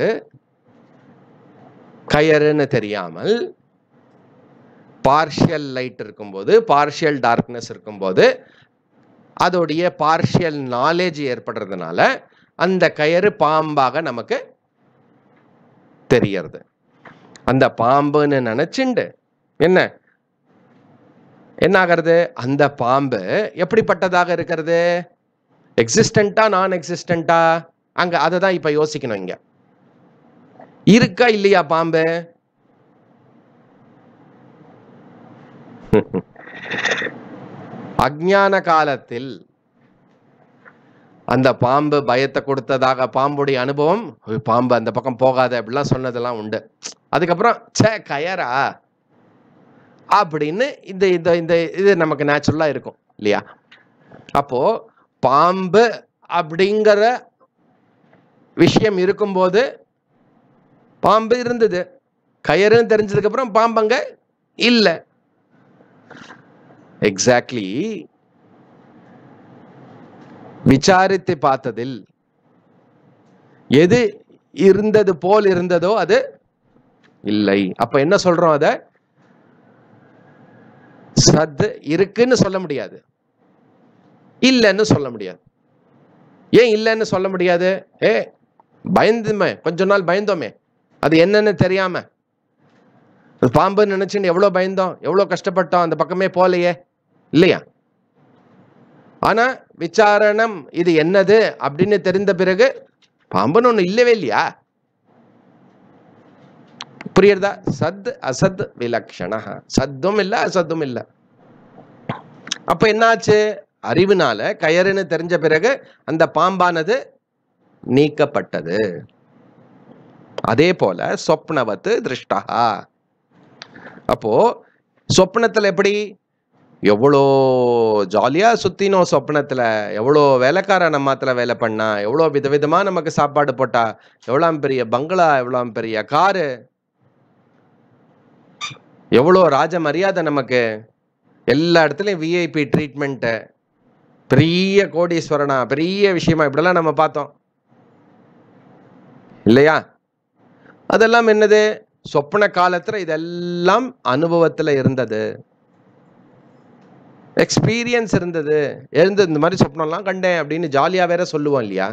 கயறுன்னு தெரியாமல் பார்ஷியல் லைட் இருக்கும்போது பார்ஷியல் டார்க்னஸ் இருக்கும்போது அதோடைய பார்ஷியல் நாலேஜ் ஏற்படுறதுனால அந்த கயிறு பாம்பாக நமக்கு தெரியறது அந்த பாம்புன்னு நினச்சிண்டு என்ன என்ன ஆகிறது அந்த பாம்பு எப்படிப்பட்டதாக இருக்கிறது எக்ஸிஸ்டண்டா நான் எக்ஸிஸ்டண்டா அங்கே அதை தான் இப்போ யோசிக்கணும் இங்கே இருக்கா இல்லையா பாம்பு அஜான காலத்தில் அந்த பாம்பு பயத்தை கொடுத்ததாக பாம்புடைய அனுபவம் பாம்பு அந்த பக்கம் போகாத அப்படிலாம் சொன்னதெல்லாம் உண்டு அதுக்கப்புறம் சே கயரா அப்படின்னு இந்த இந்த இந்த இது நமக்கு நேச்சுரலாக இருக்கும் இல்லையா அப்போ பாம்பு அப்படிங்கிற விஷயம் இருக்கும்போது பாம்பு இருந்தது கயருன்னு தெரிஞ்சதுக்கப்புறம் அங்கே இல்லை எக்ஸாக்ட்லி விசாரித்து பார்த்ததில் எது இருந்தது போல் இருந்ததோ அது இல்லை அப்ப என்ன சொல்றோம் அத சத் இருக்குன்னு சொல்ல முடியாது இல்லைன்னு சொல்ல முடியாது ஏன் இல்லைன்னு சொல்ல முடியாது ஏ பயந்துமே கொஞ்ச நாள் பயந்தோமே அது என்னன்னு தெரியாம பாம்புன்னு நினைச்சுன்னு எவ்வளோ பயந்தோம் எவ்வளோ கஷ்டப்பட்டோம் அந்த பக்கமே போலையே இல்லையா ஆனா விசாரணம் இது என்னது அப்படின்னு தெரிந்த பிறகு பாம்புன்னு ஒண்ணு இல்லவே இல்லையா புரியுறதா சத் அசத் விலக்ஷணா சத்தும் இல்ல அசத்தும் இல்ல அப்ப என்னாச்சு அறிவுனால கயறுன்னு தெரிஞ்ச பிறகு அந்த பாம்பானது நீக்கப்பட்டது அதே போல சொப்னவத்து திருஷ்டா அப்போ சொப்னத்துல எப்படி எவ்வளோ ஜாலியாக சுற்றினோம் சொப்னத்தில் எவ்வளோ வேலைக்காரன் நம்மத்தில் வேலை பண்ணா எவ்வளோ விதவிதமாக நமக்கு சாப்பாடு போட்டா எவ்வளோ பெரிய பங்களா எவ்வளோ பெரிய காரு எவ்வளோ ராஜ மரியாதை நமக்கு எல்லா இடத்துலையும் விஐபி ட்ரீட்மெண்ட்டு பெரிய கோடீஸ்வரனா பெரிய விஷயமா இப்படிலாம் நம்ம பார்த்தோம் இல்லையா அதெல்லாம் என்னது சொப்பன காலத்தில் இதெல்லாம் அனுபவத்தில் இருந்தது எக்ஸ்பீரியன்ஸ் இருந்தது எழுந்து இந்த மாதிரி சொப்னம்லாம் கண்டேன் அப்படின்னு ஜாலியாக வேற சொல்லுவோம் இல்லையா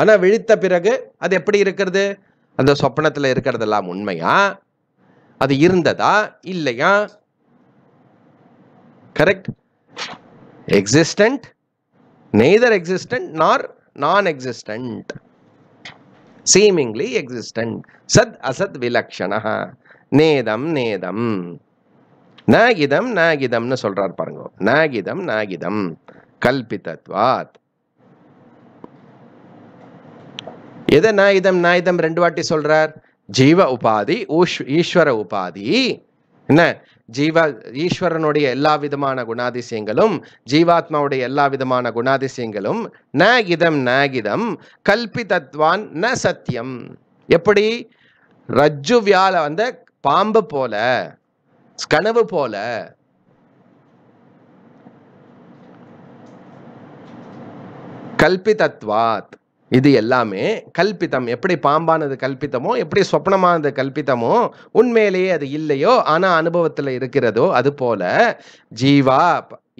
ஆனால் விழித்த பிறகு அது எப்படி இருக்கிறது அந்த சொப்னத்தில் இருக்கிறதெல்லாம் உண்மையா அது இருந்ததா இல்லையா கரெக்ட் எக்ஸிஸ்டன்ட் நெய்தர் எக்ஸிஸ்டன்ட் நார் நான் எக்ஸிஸ்டன்ட் சீமிங்லி எக்ஸிஸ்டன்ட் சத் அசத் விலக்ஷணா நேதம் நேதம் நாகிதம் நாகிதம்னு சொல்றார் பாருங்க நாகிதம் நாகிதம் கல்பித்தத்வாத் எதை நாயுதம் நாயுதம் ரெண்டு வாட்டி சொல்றார் ஜீவ உபாதி ஈஸ்வர உபாதி என்ன ஜீவ ஈஸ்வரனுடைய எல்லா விதமான குணாதிசயங்களும் ஜீவாத்மாவுடைய எல்லா விதமான குணாதிசயங்களும் நாகிதம் நாகிதம் கல்பித்தத்வான் ந சத்தியம் எப்படி ரஜ்ஜு வியால வந்த பாம்பு போல கனவு போல கல்பித்தத்வாத் இது எல்லாமே கல்பித்தம் எப்படி பாம்பானது கல்பித்தமோ எப்படி சொப்னமானது கல்பித்தமோ உண்மையிலேயே அது இல்லையோ ஆனால் அனுபவத்தில் இருக்கிறதோ அது போல ஜீவா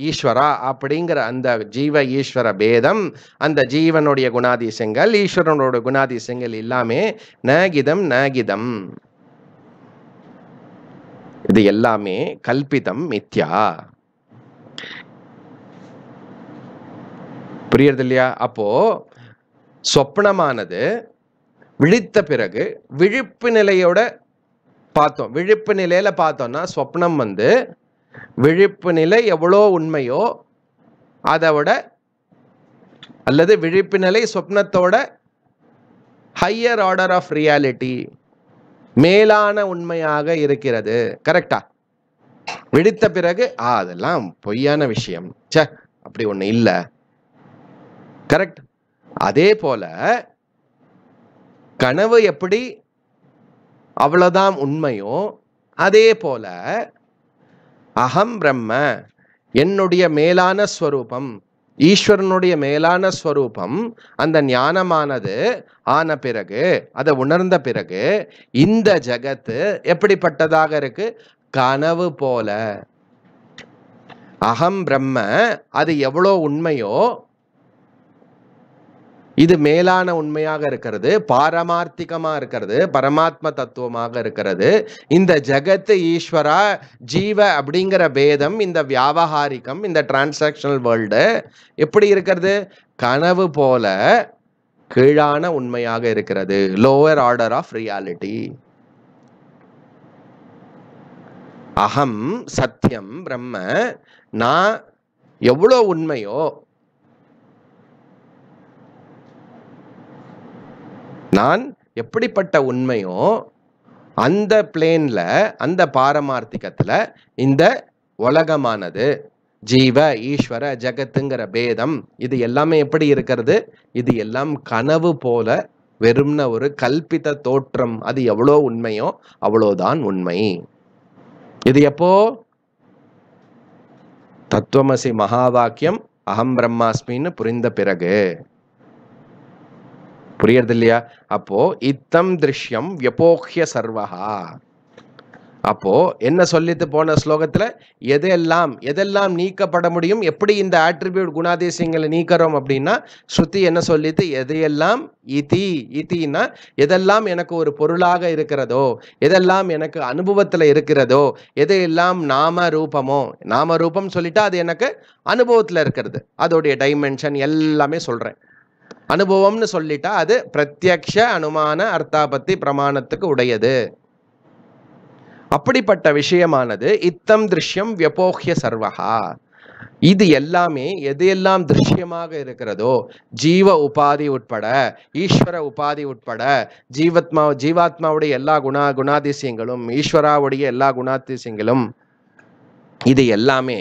ஈஸ்வரா அப்படிங்கிற அந்த ஜீவ ஈஸ்வர பேதம் அந்த ஜீவனுடைய குணாதிசயங்கள் ஈஸ்வரனுடைய குணாதிசயங்கள் எல்லாமே நகிதம் நகிதம் இது எல்லாமே கல்பிதம் மித்யா புரியுறது இல்லையா அப்போ சொப்னமானது விழித்த பிறகு விழிப்பு நிலையோட பார்த்தோம் விழிப்பு நிலையில பார்த்தோம்னா சொப்னம் வந்து விழிப்பு நிலை எவ்வளோ உண்மையோ அதை விட அல்லது விழிப்பு நிலை சொப்னத்தோட ஹையர் ஆர்டர் ஆஃப் ரியாலிட்டி மேலான உண்மையாக இருக்கிறது கரெக்டா விடுத்த பிறகு ஆ அதெல்லாம் பொய்யான விஷயம் சே அப்படி ஒண்ணு இல்ல கரெக்ட் அதே போல கனவு எப்படி அவ்வளவுதான் உண்மையோ அதே போல அகம் பிரம்ம என்னுடைய மேலான ஸ்வரூபம் ஈஸ்வரனுடைய மேலான ஸ்வரூபம் அந்த ஞானமானது ஆன பிறகு அதை உணர்ந்த பிறகு இந்த ஜகத்து எப்படிப்பட்டதாக இருக்கு கனவு போல அகம் பிரம்ம அது எவ்வளோ உண்மையோ இது மேலான உண்மையாக இருக்கிறது பாரமார்த்திகமாக இருக்கிறது பரமாத்ம தத்துவமாக இருக்கிறது இந்த ஜெகத்து ஈஸ்வரா ஜீவ அப்படிங்கிற பேதம் இந்த வியாபகாரிகம் இந்த டிரான்சாக்ஷனல் வேர்ல்டு எப்படி இருக்கிறது கனவு போல கீழான உண்மையாக இருக்கிறது லோவர் ஆர்டர் ஆஃப் ரியாலிட்டி அகம் சத்தியம் பிரம்ம நான் எவ்வளோ உண்மையோ நான் எப்படிப்பட்ட உண்மையோ அந்த பிளேனில் அந்த பாரமார்த்திகத்தில் இந்த உலகமானது ஜீவ ஈஸ்வர ஜகத்துங்கிற பேதம் இது எல்லாமே எப்படி இருக்கிறது இது எல்லாம் கனவு போல வெறும்ன ஒரு கல்பித தோற்றம் அது எவ்வளோ உண்மையோ அவ்வளோதான் உண்மை இது எப்போ தத்துவமசி மகா வாக்கியம் அகம் பிரம்மாஸ்மின்னு புரிந்த பிறகு புரியறது இல்லையா அப்போ இத்தம் திருஷ்யம் வியபோக்கிய சர்வகா அப்போ என்ன சொல்லிட்டு போன ஸ்லோகத்துல எதெல்லாம் எதெல்லாம் நீக்கப்பட முடியும் எப்படி இந்த ஆட்ரிபியூட் குணாதேசியங்களை நீக்கிறோம் அப்படின்னா ஸ்ருதி என்ன சொல்லிட்டு எதையெல்லாம் இதி இத்தின்னா எதெல்லாம் எனக்கு ஒரு பொருளாக இருக்கிறதோ எதெல்லாம் எனக்கு அனுபவத்துல இருக்கிறதோ எதையெல்லாம் நாம ரூபமோ நாம ரூபம் சொல்லிட்டா அது எனக்கு அனுபவத்துல இருக்கிறது அதோடைய டைமென்ஷன் எல்லாமே சொல்றேன் அனுபவம்னு சொல்லிட்டா அது பிரத்யக்ஷ அனுமான அர்த்தாபத்தி பிரமாணத்துக்கு உடையது அப்படிப்பட்ட விஷயமானது இத்தம் திருஷ்யம் வியபோஹ்ய சர்வகா இது எல்லாமே எது எல்லாம் திருஷ்யமாக இருக்கிறதோ ஜீவ உபாதி உட்பட ஈஸ்வர உபாதி உட்பட ஜீவத்மா ஜீவாத்மாவுடைய எல்லா குணா குணாதிசயங்களும் ஈஸ்வராவுடைய எல்லா குணாதிசயங்களும் இது எல்லாமே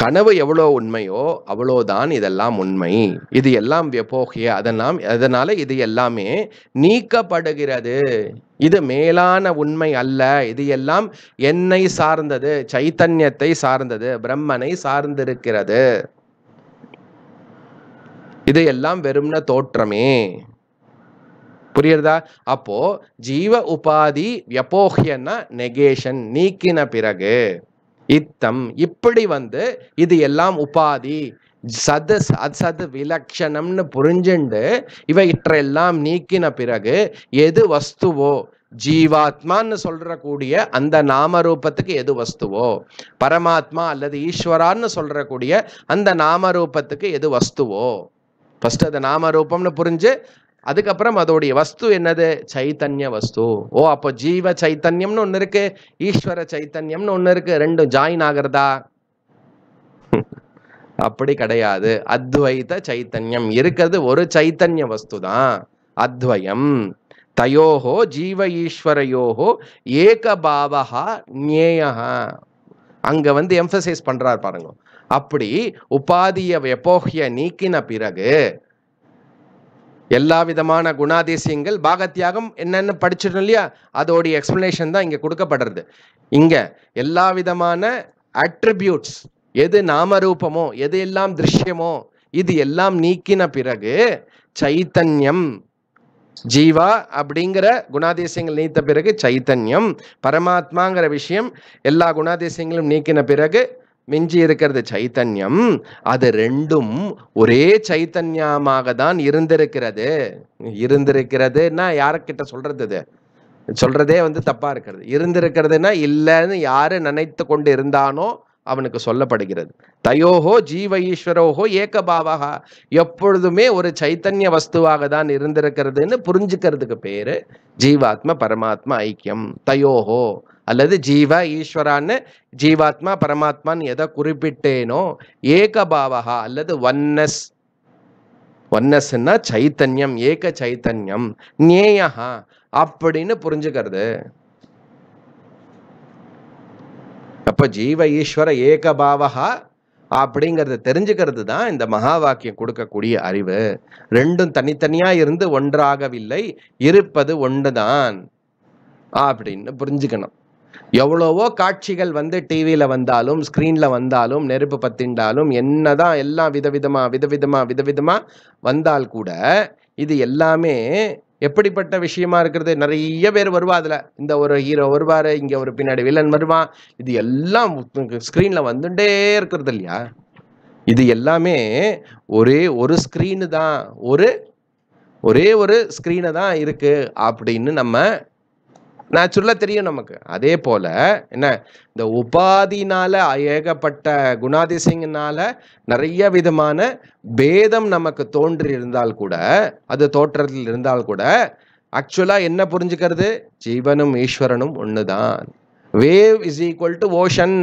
கனவு எவ்வளோ உண்மையோ அவ்வளோதான் இதெல்லாம் உண்மை இது எல்லாம் வெப்போகிய அதெல்லாம் அதனால் இது எல்லாமே நீக்கப்படுகிறது இது மேலான உண்மை அல்ல இது எல்லாம் என்னை சார்ந்தது சைத்தன்யத்தை சார்ந்தது பிரம்மனை சார்ந்திருக்கிறது இது எல்லாம் வெறும்ன தோற்றமே புரியுறதா அப்போ ஜீவ உபாதி வியப்போகியன்னா நெகேஷன் நீக்கின பிறகு இத்தம் இப்படி வந்து இது எல்லாம் உபாதி சது சது விலக்ஷணம்னு புரிஞ்சுண்டு இவற்றையெல்லாம் நீக்கின பிறகு எது வஸ்துவோ ஜீவாத்மான்னு சொல்ற கூடிய அந்த நாம ரூபத்துக்கு எது வஸ்துவோ பரமாத்மா அல்லது ஈஸ்வரான்னு சொல்ற கூடிய அந்த நாம ரூபத்துக்கு எது வஸ்துவோ ஃபர்ஸ்ட் அது நாம ரூபம்னு புரிஞ்சு அதுக்கப்புறம் அதோடைய வஸ்து என்னது சைத்தன்ய வஸ்து ஓ அப்போ ஜீவ சைத்தன்யம்னு ஒன்று இருக்கு ஈஸ்வர சைத்தன்யம்னு ஒன்று இருக்கு ரெண்டும் ஜாயின் ஆகிறதா அப்படி கிடையாது அத்வைத சைத்தன்யம் இருக்கிறது ஒரு சைத்தன்ய வஸ்து தான் அத்வயம் தயோகோ ஜீவ ஈஸ்வரையோஹோ ஏகபாவகா ஞேயா அங்க வந்து எம்ஃபசைஸ் பண்றார் பாருங்க அப்படி உபாதிய வெப்போகிய நீக்கின பிறகு எல்லா விதமான குணாதிசயங்கள் பாகத்தியாகம் என்னென்னு படிச்சிடணும் இல்லையா அதோடைய எக்ஸ்பிளனேஷன் தான் இங்கே கொடுக்கப்படுறது இங்கே எல்லா விதமான அட்ரிபியூட்ஸ் எது நாமரூபமோ எது எல்லாம் திருஷ்யமோ இது எல்லாம் நீக்கின பிறகு சைத்தன்யம் ஜீவா அப்படிங்கிற குணாதிசயங்கள் நீத்த பிறகு சைத்தன்யம் பரமாத்மாங்கிற விஷயம் எல்லா குணாதிசயங்களும் நீக்கின பிறகு மிஞ்சி இருக்கிறது சைத்தன்யம் அது ரெண்டும் ஒரே சைத்தன்யமாக தான் இருந்திருக்கிறது இருந்திருக்கிறதுன்னா யாருக்கிட்ட சொல்றது இது சொல்றதே வந்து தப்பா இருக்கிறது இருந்திருக்கிறதுனா இல்லைன்னு யாரு நினைத்து கொண்டு இருந்தானோ அவனுக்கு சொல்லப்படுகிறது தயோஹோ ஜீவ ஈஸ்வரோகோ ஏகபாவகா எப்பொழுதுமே ஒரு சைத்தன்ய வஸ்துவாக தான் இருந்திருக்கிறதுன்னு புரிஞ்சுக்கிறதுக்கு பேரு ஜீவாத்ம பரமாத்மா ஐக்கியம் தயோஹோ அல்லது ஜீவ ஈஸ்வரான்னு ஜீவாத்மா பரமாத்மான்னு எதை குறிப்பிட்டேனோ ஏகபாவகா அல்லது ஒன்னஸ் ஒன்னஸ்னா சைத்தன்யம் ஏக சைத்தன்யம் நேயஹா அப்படின்னு புரிஞ்சுக்கிறது அப்போ ஜீவ ஈஸ்வர ஏகபாவகா அப்படிங்கிறத தெரிஞ்சுக்கிறது தான் இந்த மகா வாக்கியம் கொடுக்கக்கூடிய அறிவு ரெண்டும் தனித்தனியாக இருந்து ஒன்றாகவில்லை இருப்பது ஒன்று தான் அப்படின்னு புரிஞ்சுக்கணும் எவ்வளவோ காட்சிகள் வந்து டிவியில் வந்தாலும் ஸ்க்ரீனில் வந்தாலும் நெருப்பு பத்திண்டாலும் என்ன தான் எல்லாம் விதவிதமாக விதவிதமாக விதவிதமாக வந்தால் கூட இது எல்லாமே எப்படிப்பட்ட விஷயமா இருக்கிறது நிறைய பேர் வருவா அதில் இந்த ஒரு ஹீரோ வருவார் இங்கே ஒரு பின்னாடி வில்லன் வருவான் இது எல்லாம் ஸ்க்ரீனில் வந்துட்டே இருக்கிறது இல்லையா இது எல்லாமே ஒரே ஒரு ஸ்க்ரீனு தான் ஒரு ஒரே ஒரு ஸ்க்ரீனை தான் இருக்குது அப்படின்னு நம்ம நான் தெரியும் நமக்கு அதே போல் என்ன இந்த உபாதினால் ஏகப்பட்ட குணாதிசயங்கனால நிறைய விதமான பேதம் நமக்கு தோன்றி இருந்தால் கூட அது தோற்றத்தில் இருந்தால் கூட ஆக்சுவலாக என்ன புரிஞ்சுக்கிறது ஜீவனும் ஈஸ்வரனும் ஒன்று தான் wave is equal to ocean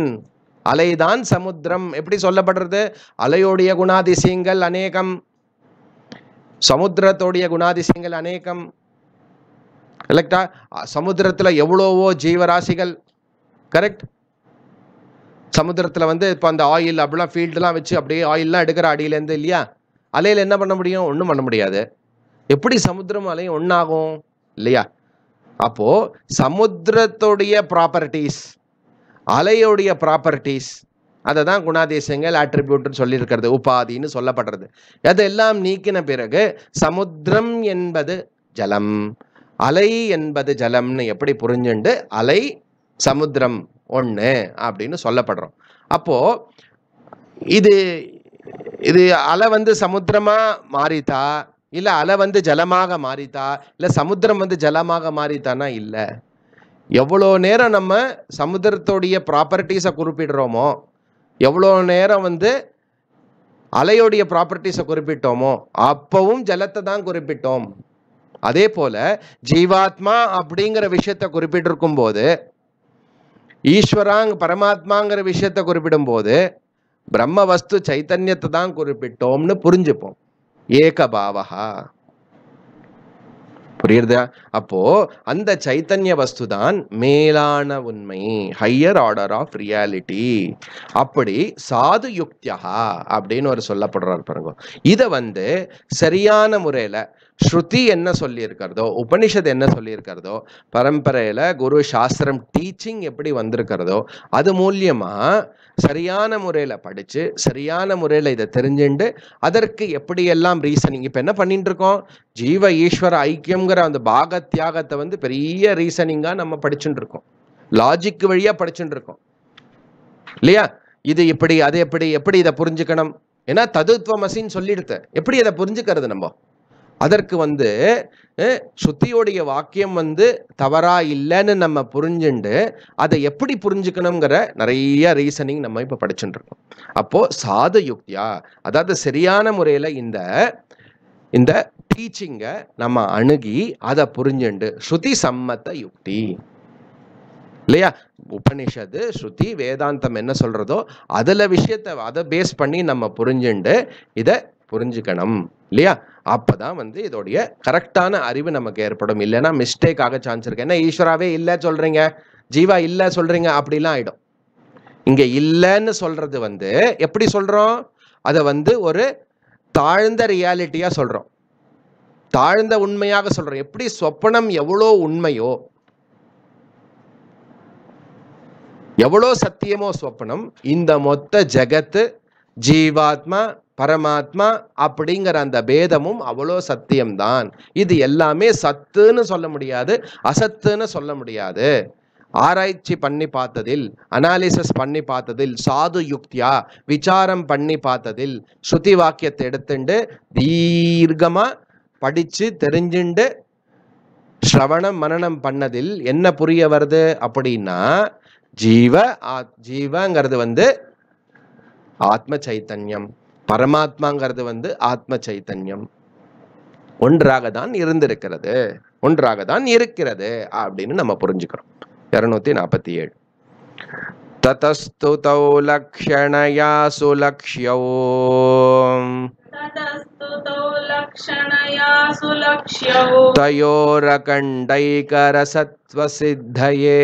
அலைதான் சமுத்திரம் எப்படி சொல்லப்படுறது அலையோடைய குணாதிசயங்கள் அநேகம் சமுத்திரத்தோடைய குணாதிசயங்கள் அநேகம் கரெக்டா சமுத்திரத்தில் எவ்வளோவோ ஜீவராசிகள் கரெக்ட் சமுத்திரத்தில் வந்து இப்போ அந்த ஆயில் அப்படிலாம் ஃபீல்டெலாம் வச்சு அப்படியே ஆயிலெலாம் எடுக்கிற அடியிலேருந்து இல்லையா அலையில் என்ன பண்ண முடியும் ஒன்றும் பண்ண முடியாது எப்படி சமுத்திரம் அலையும் ஒன்றாகும் இல்லையா அப்போது சமுத்திரத்துடைய ப்ராப்பர்ட்டிஸ் அலையோடைய ப்ராப்பர்ட்டிஸ் அதை தான் குணாதேசங்கள் ஆட்ரிபியூட்னு சொல்லியிருக்கிறது உபாதின்னு சொல்லப்படுறது அதெல்லாம் நீக்கின பிறகு சமுத்திரம் என்பது ஜலம் அலை என்பது ஜலம்னு எப்படி புரிஞ்சுண்டு அலை சமுத்திரம் ஒன்று அப்படின்னு சொல்லப்படுறோம் அப்போது இது இது அலை வந்து சமுத்திரமாக மாறித்தா இல்லை அலை வந்து ஜலமாக மாறித்தா இல்லை சமுத்திரம் வந்து ஜலமாக மாறித்தானா இல்லை எவ்வளோ நேரம் நம்ம சமுத்திரத்துடைய ப்ராப்பர்ட்டிஸை குறிப்பிடுறோமோ எவ்வளோ நேரம் வந்து அலையோடைய ப்ராப்பர்ட்டிஸை குறிப்பிட்டோமோ அப்போவும் ஜலத்தை தான் குறிப்பிட்டோம் அதே போல ஜீவாத்மா அப்படிங்கிற விஷயத்தை குறிப்பிட்டிருக்கும் போது ஈஸ்வராங் பரமாத்மாங்கிற விஷயத்தை குறிப்பிடும் போது பிரம்ம வஸ்து சைத்தன்யத்தை தான் குறிப்பிட்டோம்னு புரிஞ்சுப்போம் ஏக பாவகா புரியுறதா அப்போ அந்த சைத்தன்ய வஸ்து தான் மேலான உண்மை ஹையர் ஆர்டர் ஆஃப் ரியாலிட்டி அப்படி சாது யுக்தியா அப்படின்னு ஒரு சொல்லப்படுறார் பாருங்க இதை வந்து சரியான முறையில ஸ்ருதி என்ன சொல்லியிருக்கிறதோ உபனிஷத் என்ன சொல்லியிருக்கிறதோ பரம்பரையில் குரு சாஸ்திரம் டீச்சிங் எப்படி வந்திருக்கிறதோ அது மூலியமாக சரியான முறையில் படித்து சரியான முறையில் இதை தெரிஞ்சுண்டு அதற்கு எப்படியெல்லாம் ரீசனிங் இப்போ என்ன பண்ணிட்டு இருக்கோம் ஜீவ ஈஸ்வர ஐக்கியங்கிற அந்த பாக தியாகத்தை வந்து பெரிய ரீசனிங்காக நம்ம படிச்சுட்டு இருக்கோம் லாஜிக் வழியாக படிச்சுட்டு இருக்கோம் இல்லையா இது இப்படி அது எப்படி எப்படி இதை புரிஞ்சுக்கணும் ஏன்னா மசின்னு சொல்லிடுத்த எப்படி அதை புரிஞ்சுக்கிறது நம்ம அதற்கு வந்து சுத்தியோடைய வாக்கியம் வந்து தவறா இல்லைன்னு நம்ம புரிஞ்சுண்டு அதை எப்படி புரிஞ்சுக்கணுங்கிற நிறைய ரீசனிங் நம்ம இப்போ படிச்சுட்டு இருக்கோம் அப்போ சாத யுக்தியா அதாவது சரியான முறையில் இந்த இந்த டீச்சிங்கை நம்ம அணுகி அதை புரிஞ்சுண்டு ஸ்ருதி சம்மத்த யுக்தி இல்லையா உபனிஷது ஸ்ருதி வேதாந்தம் என்ன சொல்கிறதோ அதில் விஷயத்தை அதை பேஸ் பண்ணி நம்ம புரிஞ்சுண்டு இதை புரிஞ்சுக்கணும் இல்லையா அப்போ தான் வந்து இதோடைய கரெக்டான அறிவு நமக்கு ஏற்படும் இல்லைன்னா மிஸ்டேக் ஆக சான்ஸ் இருக்குது ஏன்னா ஈஸ்வராவே இல்லை சொல்கிறீங்க ஜீவா இல்லை சொல்கிறீங்க அப்படிலாம் ஆகிடும் இங்கே இல்லைன்னு சொல்கிறது வந்து எப்படி சொல்கிறோம் அதை வந்து ஒரு தாழ்ந்த ரியாலிட்டியாக சொல்கிறோம் தாழ்ந்த உண்மையாக சொல்கிறோம் எப்படி சொப்பனம் எவ்வளோ உண்மையோ எவ்வளோ சத்தியமோ சொப்பனம் இந்த மொத்த ஜகத்து ஜீவாத்மா பரமாத்மா அப்படிங்கிற அந்த பேதமும் அவ்வளோ சத்தியம்தான் இது எல்லாமே சத்துன்னு சொல்ல முடியாது அசத்துன்னு சொல்ல முடியாது ஆராய்ச்சி பண்ணி பார்த்ததில் அனாலிசிஸ் பண்ணி பார்த்ததில் சாது யுக்தியா விசாரம் பண்ணி பார்த்ததில் ஸ்ருதி வாக்கியத்தை எடுத்துண்டு தீர்க்கமாக படித்து தெரிஞ்சுண்டு ஸ்ரவணம் மனநம் பண்ணதில் என்ன புரிய வருது அப்படின்னா ஜீவ ஆ ஜீவங்கிறது வந்து ஆத்ம சைத்தன்யம் பரமாத்மாங்கிறது வந்து ஆத்ம சைத்தன்யம் ஒன்றாக தான் இருந்திருக்கிறது ஒன்றாக தான் இருக்கிறது அப்படின்னு நம்ம புரிஞ்சுக்கிறோம் இருநூத்தி நாற்பத்தி ஏழு ततस्तुतौ लक्षणया सुलक्ष्यौ तयोरखण्डैकरसत्त्वसिद्धये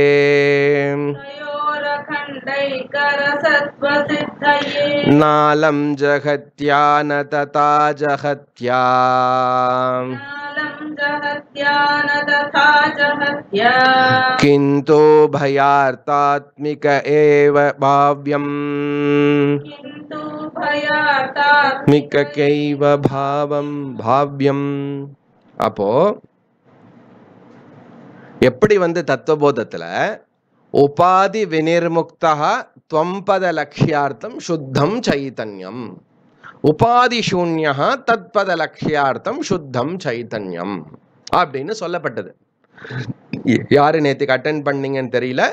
नालं जहत्या न तथा जगत्या किन्तु भयार्तात्मिक एव भाव्यम् किन्तु भावं भाव्यम् எப்படி வந்து தத்துவபோதத்தில் உபாதி வினிர்முக்தா துவம்பத லட்சியார்த்தம் சுத்தம் சைதன்யம் உபாதி சூன்யா தத்பத லட்சியார்த்தம் சுத்தம் சைதன்யம் அப்படின்னு சொல்லப்பட்டது யாரு நேற்றுக்கு அட்டன் பண்ணீங்கன்னு தெரியல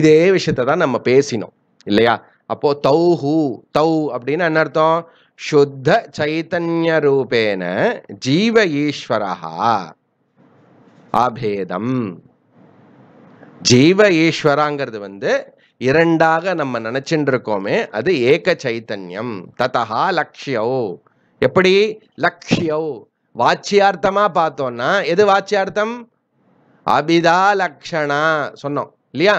இதே விஷயத்தை தான் நம்ம பேசினோம் இல்லையா அப்போ தௌ ஹூ தௌ அப்படின்னு என்ன அர்த்தம் சுத்த சைத்தன்ய ரூபேன ஜீவ ஈஸ்வரஹா அபேதம் ஜீவ ஈஸ்வராங்கிறது வந்து இரண்டாக நம்ம நினைச்சுட்டு இருக்கோமே அது ஏக சைத்தன்யம் ததஹா லக்ஷ்யோ எப்படி லக்ஷ்யோ வாச்சியார்த்தமா பார்த்தோம்னா எது வாச்சியார்த்தம் அபிதா லக்ஷணா சொன்னோம் இல்லையா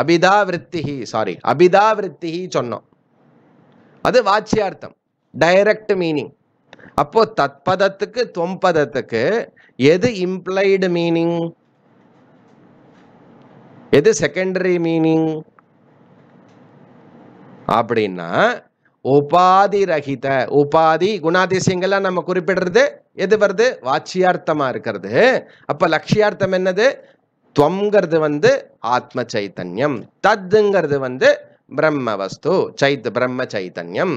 அபிதா விற்த்திஹி சாரி அபிதா விற்த்திஹி சொன்னோம் அது வாச்சியார்த்தம் டைரக்ட் மீனிங் அப்போ தத்பதத்துக்கு தொம்பதத்துக்கு எது இம்ப்ளைடு மீனிங் எது செகண்டரி மீனிங் அப்படின்னா உபாதி ரகித உபாதி குணாதிசயங்கள்லாம் நம்ம குறிப்பிடுறது எது வருது வாட்சியார்த்தமாக இருக்கிறது அப்போ லட்சியார்த்தம் என்னது துவங்கிறது வந்து ஆத்ம சைத்தன்யம் தத்துங்கிறது வந்து பிரம்ம வஸ்து சைத் பிரம்ம சைத்தன்யம்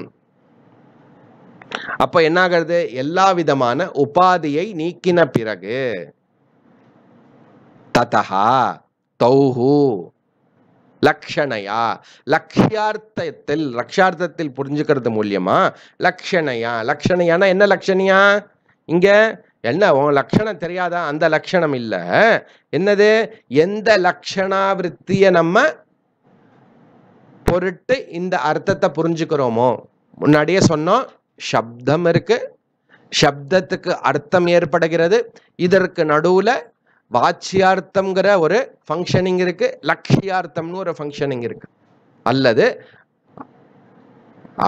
அப்போ ஆகிறது எல்லா விதமான உபாதியை நீக்கின பிறகு ததஹா தௌஹு லக்ஷணையா லக்ஷார்த்தத்தில் லக்ஷார்த்தத்தில் புரிஞ்சுக்கிறது மூலியமா லக்ஷணையா லக்ஷணையானா என்ன லக்ஷணையா இங்க என்ன உன் லக்ஷணம் தெரியாதா அந்த லக்ஷணம் இல்லை என்னது எந்த லக்ஷணாவிருத்தியை நம்ம பொருட்டு இந்த அர்த்தத்தை புரிஞ்சுக்கிறோமோ முன்னாடியே சொன்னோம் சப்தம் இருக்கு சப்தத்துக்கு அர்த்தம் ஏற்படுகிறது இதற்கு நடுவில் வாட்சியார்த்தம்ங்கிற ஒரு ஃபங்க்ஷனிங் இருக்கு லட்சியார்த்தம்னு ஒரு ஃபங்க்ஷனிங் இருக்கு அல்லது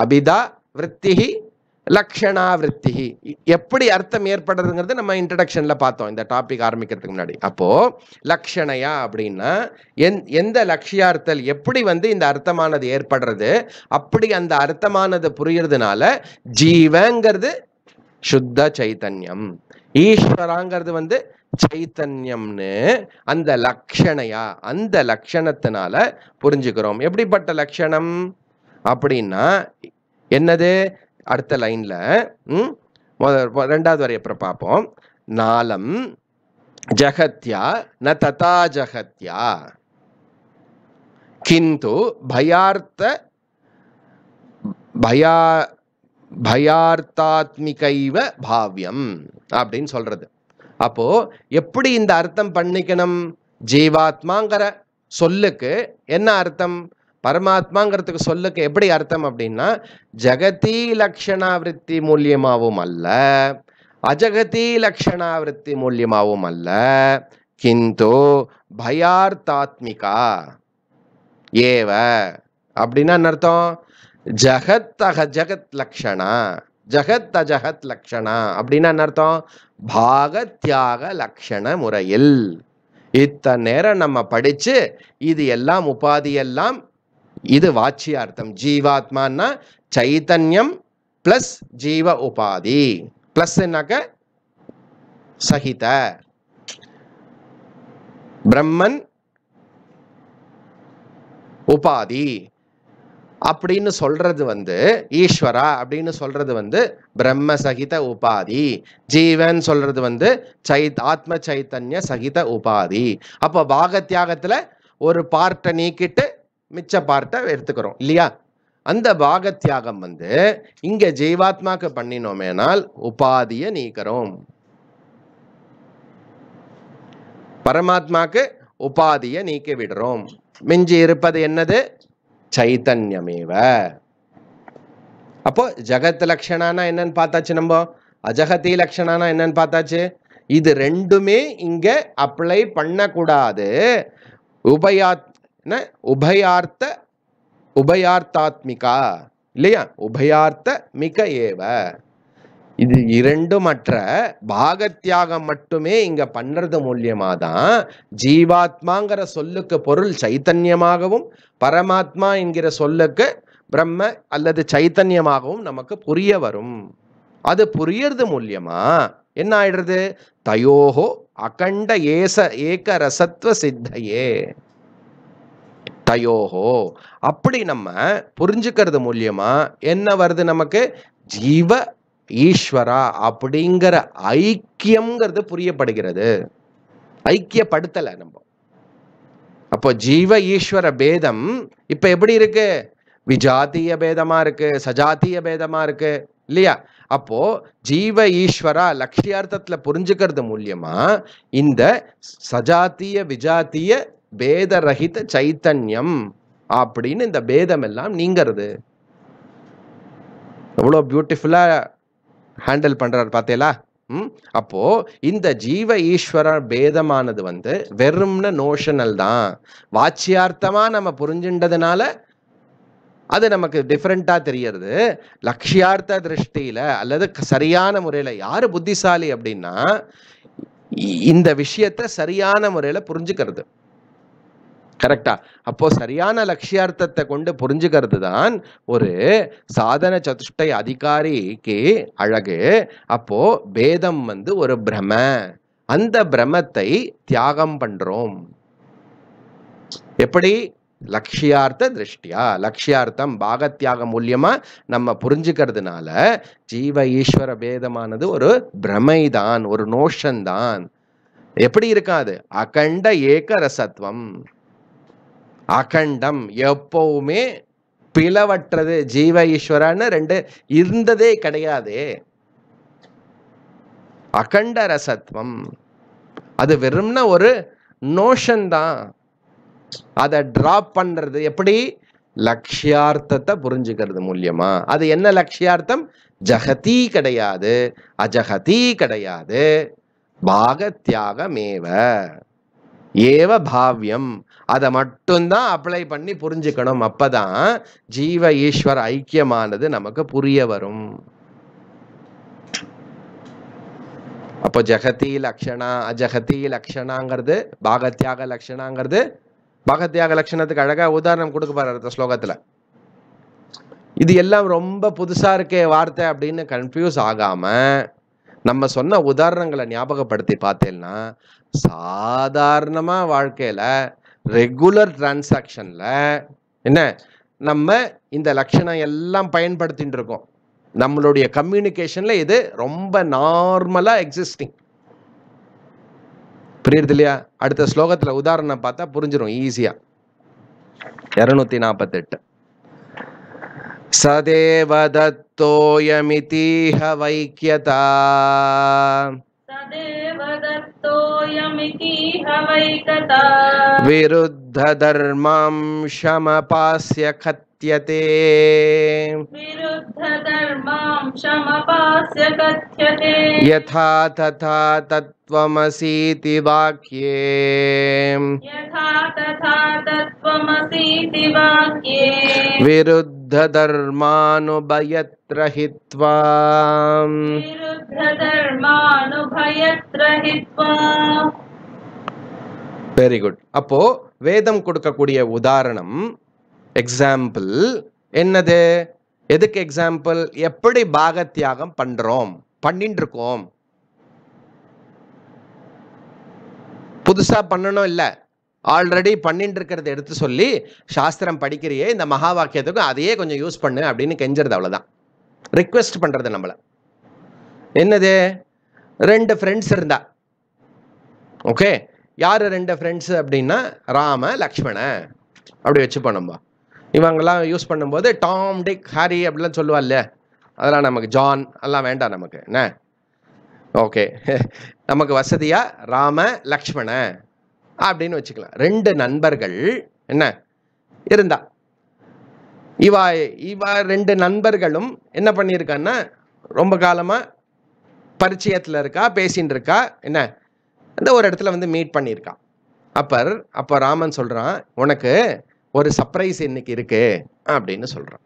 அபிதா விற்த்திகி லக்ஷணா விற்த்திகி எப்படி அர்த்தம் ஏற்படுறதுங்கிறது நம்ம இன்ட்ரடக்ஷனில் பார்த்தோம் இந்த டாபிக் ஆரம்பிக்கிறதுக்கு முன்னாடி அப்போது லக்ஷணையா அப்படின்னா எந் எந்த லட்சியார்த்தல் எப்படி வந்து இந்த அர்த்தமானது ஏற்படுறது அப்படி அந்த அர்த்தமானது புரியறதுனால ஜீவங்கிறது சுத்த சைத்தன்யம் ஈஸ்வராங்கிறது வந்து சைத்தன்யம்னு அந்த லக்ஷணையா அந்த லக்ஷணத்தினால புரிஞ்சுக்கிறோம் எப்படிப்பட்ட லக்ஷணம் அப்படின்னா என்னது அடுத்த லைன்ல ரெண்டாவது வரை அப்புறம் பார்ப்போம் நாலம் ஜகத்யா ந ததா ஜகத்யா கிந்து பயார்த்த பயா பயார்த்தாத்மிகைவ பாவ்யம் அப்படின்னு சொல்றது அப்போ எப்படி இந்த அர்த்தம் பண்ணிக்கணும் ஜீவாத்மாங்கிற சொல்லுக்கு என்ன அர்த்தம் பரமாத்மாங்கிறதுக்கு சொல்லுக்கு எப்படி அர்த்தம் அப்படின்னா ஜகதி லக்ஷணாவிருத்தி மூலியமாகவும் அல்ல அஜகதி லக்ஷணாவிருத்தி மூலியமாகவும் அல்ல கிந்து பயார்த்தாத்மிகா ஏவ அப்படின்னா அர்த்தம் ஜகத் தக ஜகத் லக்ஷணா ஜகத் தஜகத் லக்ஷணா அப்படின்னா என்ன அர்த்தம் பாக தியாக லக்ஷண முறையில் இத்தனை நேரம் நம்ம படித்து இது எல்லாம் உபாதியெல்லாம் இது வாட்சியார்த்தம் ஜீவாத்மான்னா சைத்தன்யம் பிளஸ் ஜீவ உபாதி என்னக்க சகித பிரம்மன் உபாதி அப்படின்னு சொல்றது வந்து ஈஸ்வரா அப்படின்னு சொல்றது வந்து பிரம்ம சகித உபாதி ஜீவன் சொல்றது வந்து சைத் ஆத்ம சைத்தன்ய சகித உபாதி அப்போ தியாகத்துல ஒரு பார்ட்டை நீக்கிட்டு மிச்ச பார்ட்டை எடுத்துக்கிறோம் இல்லையா அந்த தியாகம் வந்து இங்க ஜீவாத்மாக்கு பண்ணினோமேனால் உபாதியை நீக்கிறோம் பரமாத்மாக்கு உபாதியை நீக்கி விடுறோம் மிஞ்சி இருப்பது என்னது சைத்தன்யமேவ அப்போ ஜெகத் லக்ஷணானா என்னன்னு பார்த்தாச்சு நம்ம அஜகதி லக்ஷணானா என்னன்னு பார்த்தாச்சு இது ரெண்டுமே இங்க அப்ளை பண்ணக்கூடாது உபயாத் உபயார்த்த உபயார்த்தாத்மிகா இல்லையா உபயார்த்த மிக ஏவ இது இரண்டும் மற்ற பாகத்தியாகம் மட்டுமே இங்க பண்றது மூலியமா தான் ஜீவாத்மாங்கிற சொல்லுக்கு பொருள் சைத்தன்யமாகவும் பரமாத்மா என்கிற சொல்லுக்கு பிரம்ம அல்லது சைத்தன்யமாகவும் நமக்கு புரிய வரும் அது புரியறது மூலியமா என்ன ஆயிடுறது தயோகோ அகண்ட ஏச ஏக ரசத்துவ சித்தையே தயோகோ அப்படி நம்ம புரிஞ்சுக்கிறது மூலியமா என்ன வருது நமக்கு ஜீவ ஈஸ்வரா அப்படிங்கிற ஐக்கியம்ங்கிறது புரியப்படுகிறது ஐக்கியப்படுத்தலை நம்ம அப்போ ஜீவ ஈஸ்வர பேதம் இப்போ எப்படி இருக்கு விஜாத்திய பேதமா இருக்கு சஜாத்திய பேதமா இருக்கு இல்லையா அப்போ ஜீவ ஈஸ்வரா லட்சியார்த்தத்துல புரிஞ்சுக்கிறது மூலியமா இந்த சஜாத்திய விஜாத்திய பேதரகித சைத்தன்யம் அப்படின்னு இந்த பேதம் எல்லாம் நீங்கிறது எவ்வளோ பியூட்டிஃபுல்லாக ஹேண்டில் பண்ணுறாரு பார்த்தீங்களா ம் அப்போ இந்த ஜீவ ஈஸ்வர பேதமானது வந்து வெறும்னு நோஷனல் தான் வாட்சியார்த்தமாக நம்ம புரிஞ்சுட்டதுனால அது நமக்கு டிஃப்ரெண்ட்டாக தெரியறது லட்சியார்த்த திருஷ்டியில் அல்லது சரியான முறையில் யார் புத்திசாலி அப்படின்னா இந்த விஷயத்தை சரியான முறையில் புரிஞ்சுக்கிறது கரெக்டா அப்போ சரியான லட்சியார்த்தத்தை கொண்டு புரிஞ்சுக்கிறது தான் ஒரு சாதன சதுஷ்டை அதிகாரிக்கு அழகு அப்போ பேதம் வந்து ஒரு பிரம அந்த பிரமத்தை தியாகம் பண்றோம் எப்படி லட்சியார்த்த திருஷ்டியா லட்சியார்த்தம் பாகத்தியாக மூலியமா நம்ம புரிஞ்சுக்கிறதுனால ஜீவ ஈஸ்வர பேதமானது ஒரு பிரமைதான் ஒரு நோஷன் தான் எப்படி இருக்காது அகண்ட ஏக ரசத்துவம் அகண்டம் எப்பவுமே பிளவற்றது ஜீவ ஈஸ்வரன்னு ரெண்டு இருந்ததே கிடையாது அகண்ட ரசத்துவம் அது வெறும்னா ஒரு நோஷன் தான் அதை ட்ராப் பண்றது எப்படி லட்சியார்த்தத்தை புரிஞ்சுக்கிறது மூலியமா அது என்ன லட்சியார்த்தம் ஜகதி கிடையாது அஜகதி கிடையாது பாகத்தியாகமேவ ஏவ பாவ்யம் அதை மட்டும்தான் அப்ளை பண்ணி புரிஞ்சுக்கணும் அப்பதான் ஜீவ ஈஸ்வர ஐக்கியமானது நமக்கு புரிய வரும் அப்போ ஜெகதி லக்ஷணா அஜகதி லக்ஷணாங்கிறது பாகத்தியாக லக்ஷணாங்கிறது பாகத்தியாக லட்சணத்துக்கு அழகா உதாரணம் கொடுக்க பாரு அடுத்த ஸ்லோகத்துல இது எல்லாம் ரொம்ப புதுசா இருக்கே வார்த்தை அப்படின்னு கன்ஃபியூஸ் ஆகாம நம்ம சொன்ன உதாரணங்களை ஞாபகப்படுத்தி பார்த்தேன்னா சாதாரணமா வாழ்க்கையில ரெகுலர் டிரான்சாக்ஷனில் என்ன நம்ம இந்த லட்சணம் எல்லாம் பயன்படுத்திகிட்டு இருக்கோம் நம்மளுடைய கம்யூனிகேஷனில் இது ரொம்ப நார்மலாக எக்ஸிஸ்டிங் புரியுறது இல்லையா அடுத்த ஸ்லோகத்தில் உதாரணம் பார்த்தா புரிஞ்சிடும் ஈஸியாக இரநூத்தி நாற்பத்தெட்டு சதேவ தத்தோயமிதீஹ வைக்கியதா சதேவ विरुद्धधर्मं क्षमपास्य कथ्यते यथा तथा तत्त्वमसीति वाक्ये यथा तथा तत्त्वमसीति वाक्ये विरुद्धम् வெரி குட் அப்போ வேதம் கொடுக்கக்கூடிய உதாரணம் எக்ஸாம்பிள் என்னது எதுக்கு எக்ஸாம்பிள் எப்படி பாகத்தியாகம் பண்றோம் பண்ணிட்டு இருக்கோம் புதுசா பண்ணணும் இல்லை ஆல்ரெடி பண்ணிட்டு இருக்கிறத எடுத்து சொல்லி சாஸ்திரம் படிக்கிறியே இந்த மகா வாக்கியத்துக்கும் அதையே கொஞ்சம் யூஸ் பண்ணு அப்படின்னு கெஞ்சுறது அவ்வளோதான் ரிக்வெஸ்ட் பண்ணுறது நம்மளை என்னது ரெண்டு ஃப்ரெண்ட்ஸ் இருந்தா ஓகே யார் ரெண்டு ஃப்ரெண்ட்ஸ் அப்படின்னா ராம லக்ஷ்மண அப்படி வச்சு நம்ம இவங்கெல்லாம் யூஸ் பண்ணும்போது டாம் டிக் ஹாரி அப்படிலாம் சொல்லுவா இல்லையா அதெல்லாம் நமக்கு ஜான் எல்லாம் வேண்டாம் நமக்கு என்ன ஓகே நமக்கு வசதியாக ராம லக்ஷ்மண அப்படின்னு வச்சுக்கலாம் ரெண்டு நண்பர்கள் என்ன இருந்தா இவா இவா ரெண்டு நண்பர்களும் என்ன பண்ணியிருக்கான்னா ரொம்ப காலமாக பரிச்சயத்தில் இருக்கா பேசின்னு இருக்கா என்ன அந்த ஒரு இடத்துல வந்து மீட் பண்ணியிருக்கா அப்பர் அப்போ ராமன் சொல்கிறான் உனக்கு ஒரு சர்ப்ரைஸ் இன்னைக்கு இருக்கு அப்படின்னு சொல்கிறான்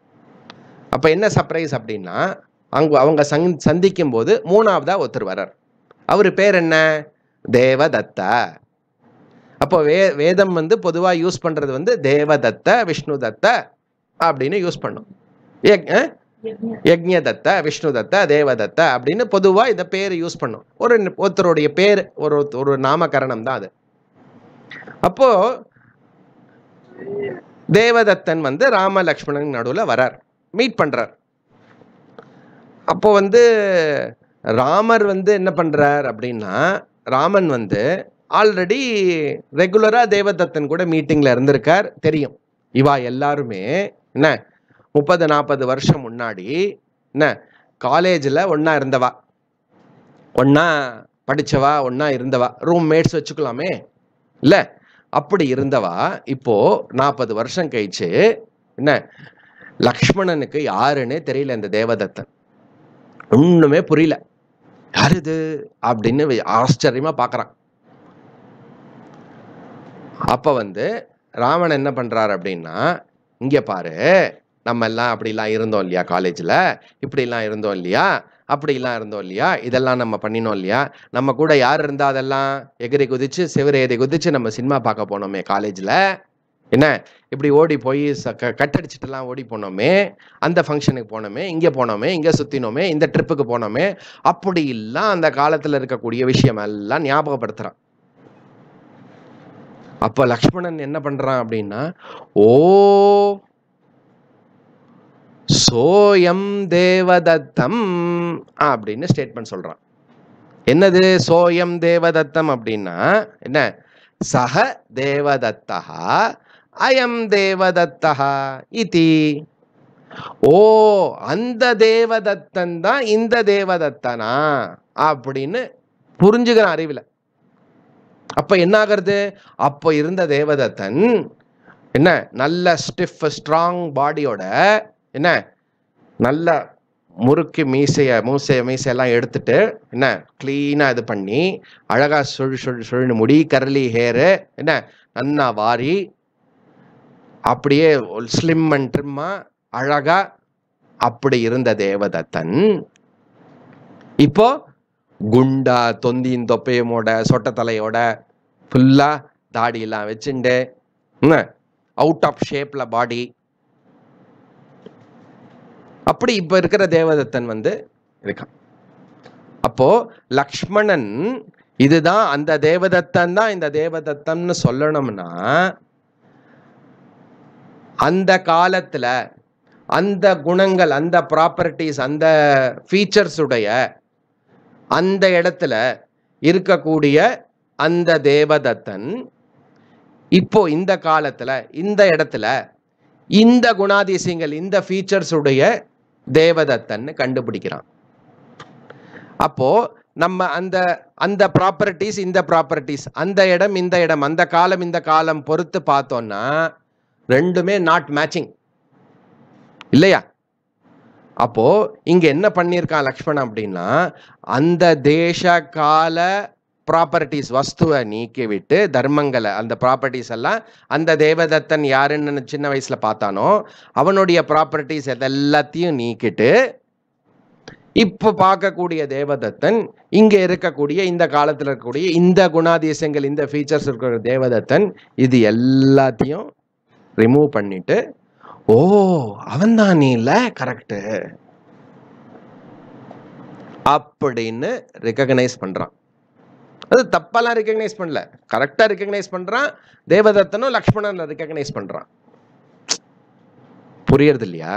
அப்போ என்ன சர்ப்ரைஸ் அப்படின்னா அங்கே அவங்க சங் சந்திக்கும் போது மூணாவதாக ஒருத்தர் வரார் அவர் பேர் என்ன தேவதத்தா அப்போ வே வேதம் வந்து பொதுவாக யூஸ் பண்ணுறது வந்து தேவதத்த விஷ்ணு தத்த அப்படின்னு யூஸ் பண்ணும் யஜ்யதத்த விஷ்ணு தத்த தேவதத்த அப்படின்னு பொதுவாக இந்த பேர் யூஸ் பண்ணும் ஒரு ஒருத்தருடைய பேர் ஒரு ஒரு நாமகரணம் தான் அது அப்போ தேவதத்தன் வந்து ராம லக்ஷ்மணன் நடுவில் வரார் மீட் பண்ணுறார் அப்போ வந்து ராமர் வந்து என்ன பண்ணுறார் அப்படின்னா ராமன் வந்து ஆல்ரெடி ரெகுலராக தேவதத்தன் கூட மீட்டிங்கில் இருந்திருக்கார் தெரியும் இவா எல்லாருமே என்ன முப்பது நாற்பது வருஷம் முன்னாடி என்ன காலேஜில் ஒன்றா இருந்தவா ஒன்றா படித்தவா ஒன்றா இருந்தவா ரூம் மேட்ஸ் வச்சுக்கலாமே இல்லை அப்படி இருந்தவா இப்போது நாற்பது வருஷம் கழிச்சு என்ன லக்ஷ்மணனுக்கு யாருன்னே தெரியல இந்த தேவதத்தன் ஒன்றுமே புரியல யார் இது அப்படின்னு ஆச்சரியமாக பார்க்குறான் அப்போ வந்து ராவணன் என்ன பண்ணுறாரு அப்படின்னா இங்கே பாரு நம்ம எல்லாம் அப்படிலாம் இருந்தோம் இல்லையா காலேஜில் இப்படிலாம் இருந்தோம் இல்லையா அப்படிலாம் இருந்தோம் இல்லையா இதெல்லாம் நம்ம பண்ணினோம் இல்லையா நம்ம கூட யார் இருந்தால் அதெல்லாம் எகிரி குதிச்சு சிவரை ஏறி குதிச்சு நம்ம சினிமா பார்க்க போனோமே காலேஜில் என்ன இப்படி ஓடி போய் க கட்டடிச்சிட்டுலாம் ஓடி போனோமே அந்த ஃபங்க்ஷனுக்கு போனோமே இங்கே போனோமே இங்கே சுற்றினோமே இந்த ட்ரிப்புக்கு போனோமே அப்படி எல்லாம் அந்த காலத்தில் இருக்கக்கூடிய விஷயம் எல்லாம் ஞாபகப்படுத்துகிறான் அப்போ லக்ஷ்மணன் என்ன பண்றான் அப்படின்னா ஓ சோயம் தேவதத்தம் அப்படின்னு ஸ்டேட்மெண்ட் சொல்கிறான் என்னது சோயம் தேவதத்தம் அப்படின்னா என்ன சக தேவதத்தா அயம் தேவதத்தா இதி ஓ அந்த தேவதத்தன் தான் இந்த தேவதத்தனா அப்படின்னு புரிஞ்சுக்கிறான் அறிவில் அப்போ என்ன ஆகிறது அப்போ இருந்த தேவதத்தன் என்ன நல்ல ஸ்டிஃப் ஸ்ட்ராங் பாடியோட என்ன நல்ல முறுக்கு மீசையை மூசைய மீசையெல்லாம் எடுத்துட்டு என்ன க்ளீனாக இது பண்ணி அழகாக சொல் சொல் சொல்னு முடி கரலி ஹேரு என்ன நன்னா வாரி அப்படியே ஸ்லிம் அண்ட் ட்ரிம்மாக அழகாக அப்படி இருந்த தேவதத்தன் இப்போ குண்டா தொந்தியின் தொப்பையமோட சொட்ட தலையோட ஃபுல்லாக தாடியெல்லாம் வச்சுண்டு அவுட் ஆஃப் ஷேப்பில் பாடி அப்படி இப்போ இருக்கிற தேவதத்தன் வந்து இருக்கான் அப்போ லக்ஷ்மணன் இதுதான் அந்த தேவதத்தன் தான் இந்த தேவதத்தன் சொல்லணும்னா அந்த காலத்தில் அந்த குணங்கள் அந்த ப்ராப்பர்ட்டிஸ் அந்த ஃபீச்சர்ஸ் உடைய அந்த இடத்துல இருக்கக்கூடிய அந்த தேவதத்தன் இப்போ இந்த காலத்துல இந்த இடத்துல இந்த குணாதிசயங்கள் இந்த ஃபீச்சர்ஸ் உடைய தேவதத்தன் கண்டுபிடிக்கிறான் அப்போ நம்ம அந்த அந்த ப்ராப்பர்ட்டிஸ் இந்த ப்ராப்பர்ட்டிஸ் அந்த இடம் இந்த இடம் அந்த காலம் இந்த காலம் பொறுத்து பார்த்தோம்னா ரெண்டுமே நாட் மேட்சிங் இல்லையா அப்போ இங்க என்ன பண்ணியிருக்கான் லக்ஷ்மணன் அப்படின்னா அந்த தேச கால ப்ராப்பர்ட்டிஸ் வஸ்துவை நீக்கி விட்டு தர்மங்களை அந்த ப்ராப்பர்ட்டிஸ் எல்லாம் அந்த தேவதத்தன் யாருன்னு சின்ன வயசுல பார்த்தானோ அவனுடைய ப்ராப்பர்ட்டிஸ் எதெல்லாத்தையும் நீக்கிட்டு இப்போ பார்க்கக்கூடிய தேவதத்தன் இங்கே இருக்கக்கூடிய இந்த காலத்தில் இருக்கக்கூடிய இந்த குணாதிசயங்கள் இந்த ஃபீச்சர்ஸ் இருக்கிற தேவதத்தன் இது எல்லாத்தையும் ரிமூவ் பண்ணிட்டு ஓ அவன் தான் நீ இல்லை கரெக்டு அப்படின்னு ரெக்கக்னைஸ் பண்ணுறான் அது தப்பாலாம் ரெக்கக்னைஸ் பண்ணல கரெக்டாக ரெக்கக்னைஸ் பண்ணுறான் தேவதத்தனும் லக்ஷ்மணன் ரெக்கக்னைஸ் பண்ணுறான் புரியறது இல்லையா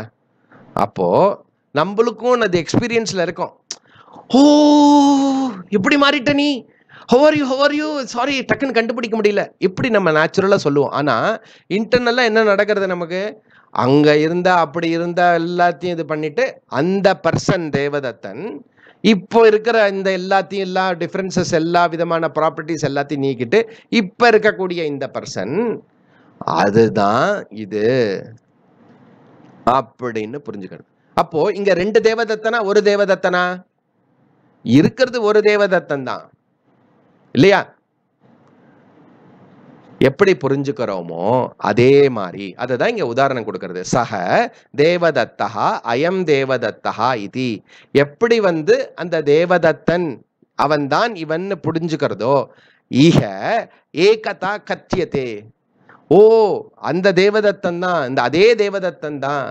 அப்போது நம்மளுக்கும் அது எக்ஸ்பீரியன்ஸில் இருக்கும் ஓ எப்படி மாறிட்ட நீ how are you how are you sorry டக்குன்னு கண்டுபிடிக்க முடியல இப்படி நம்ம நேச்சுரலாக சொல்லுவோம் ஆனால் இன்டர்னலாக என்ன நடக்கிறது நமக்கு அங்கே இருந்தால் அப்படி இருந்தால் எல்லாத்தையும் இது பண்ணிட்டு அந்த பர்சன் தேவதத்தன் இப்போ இருக்கிற இந்த எல்லாத்தையும் எல்லா டிஃப்ரென்சஸ் எல்லா விதமான ப்ராப்பர்ட்டிஸ் எல்லாத்தையும் நீக்கிட்டு இப்போ இருக்கக்கூடிய இந்த பர்சன் அதுதான் இது அப்படின்னு புரிஞ்சுக்கணும் அப்போ இங்க ரெண்டு தேவதத்தனா ஒரு தேவதத்தனா இருக்கிறது ஒரு தேவதத்தன் தான் இல்லையா எப்படி புரிஞ்சுக்கிறோமோ அதே மாதிரி அதை தான் இங்கே உதாரணம் கொடுக்கறது சக தேவதத்தா அயம் தேவதத்தா இது எப்படி வந்து அந்த தேவதத்தன் அவன்தான் இவன் புரிஞ்சுக்கிறதோ ஈக ஏகதா கத்தியத்தே ஓ அந்த தேவதத்தன் தான் இந்த அதே தேவதத்தன் தான்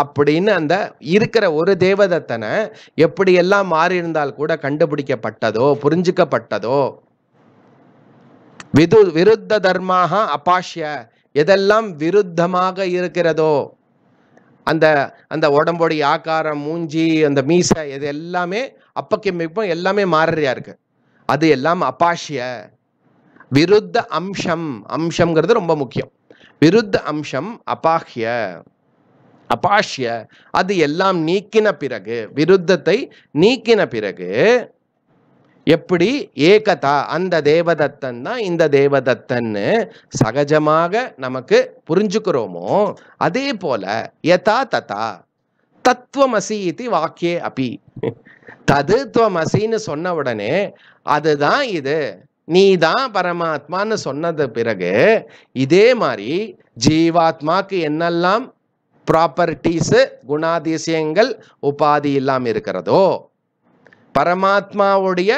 அப்படின்னு அந்த இருக்கிற ஒரு தேவதத்தனை எப்படியெல்லாம் மாறியிருந்தால் கூட கண்டுபிடிக்கப்பட்டதோ புரிஞ்சுக்கப்பட்டதோ விது விருத்த தர்மாக அபாஷ்ய எதெல்லாம் விருத்தமாக இருக்கிறதோ அந்த அந்த உடம்போடி ஆக்காரம் மூஞ்சி அந்த மீசை இது எல்லாமே அப்பக்கம் எல்லாமே மாறறியா இருக்கு அது எல்லாம் அபாஷ்ய விருத்த அம்சம் அம்சம்ங்கிறது ரொம்ப முக்கியம் விருத்த அம்சம் அபாஹ்ய அபாஷ்ய அது எல்லாம் நீக்கின பிறகு விருத்தத்தை நீக்கின பிறகு எப்படி ஏகதா அந்த தேவதத்தன் தான் இந்த தேவதத்தன்னு சகஜமாக நமக்கு புரிஞ்சுக்கிறோமோ அதே போல யதா ததா தத்துவமசி இது வாக்கியே அப்பி ததுத்துவமசின்னு சொன்ன உடனே அதுதான் இது நீ தான் பரமாத்மான்னு சொன்னது பிறகு இதே மாதிரி ஜீவாத்மாக்கு என்னெல்லாம் ப்ராப்பர்ட்டிஸு குணாதிசயங்கள் உபாதி இல்லாமல் இருக்கிறதோ பரமாத்மாவுடைய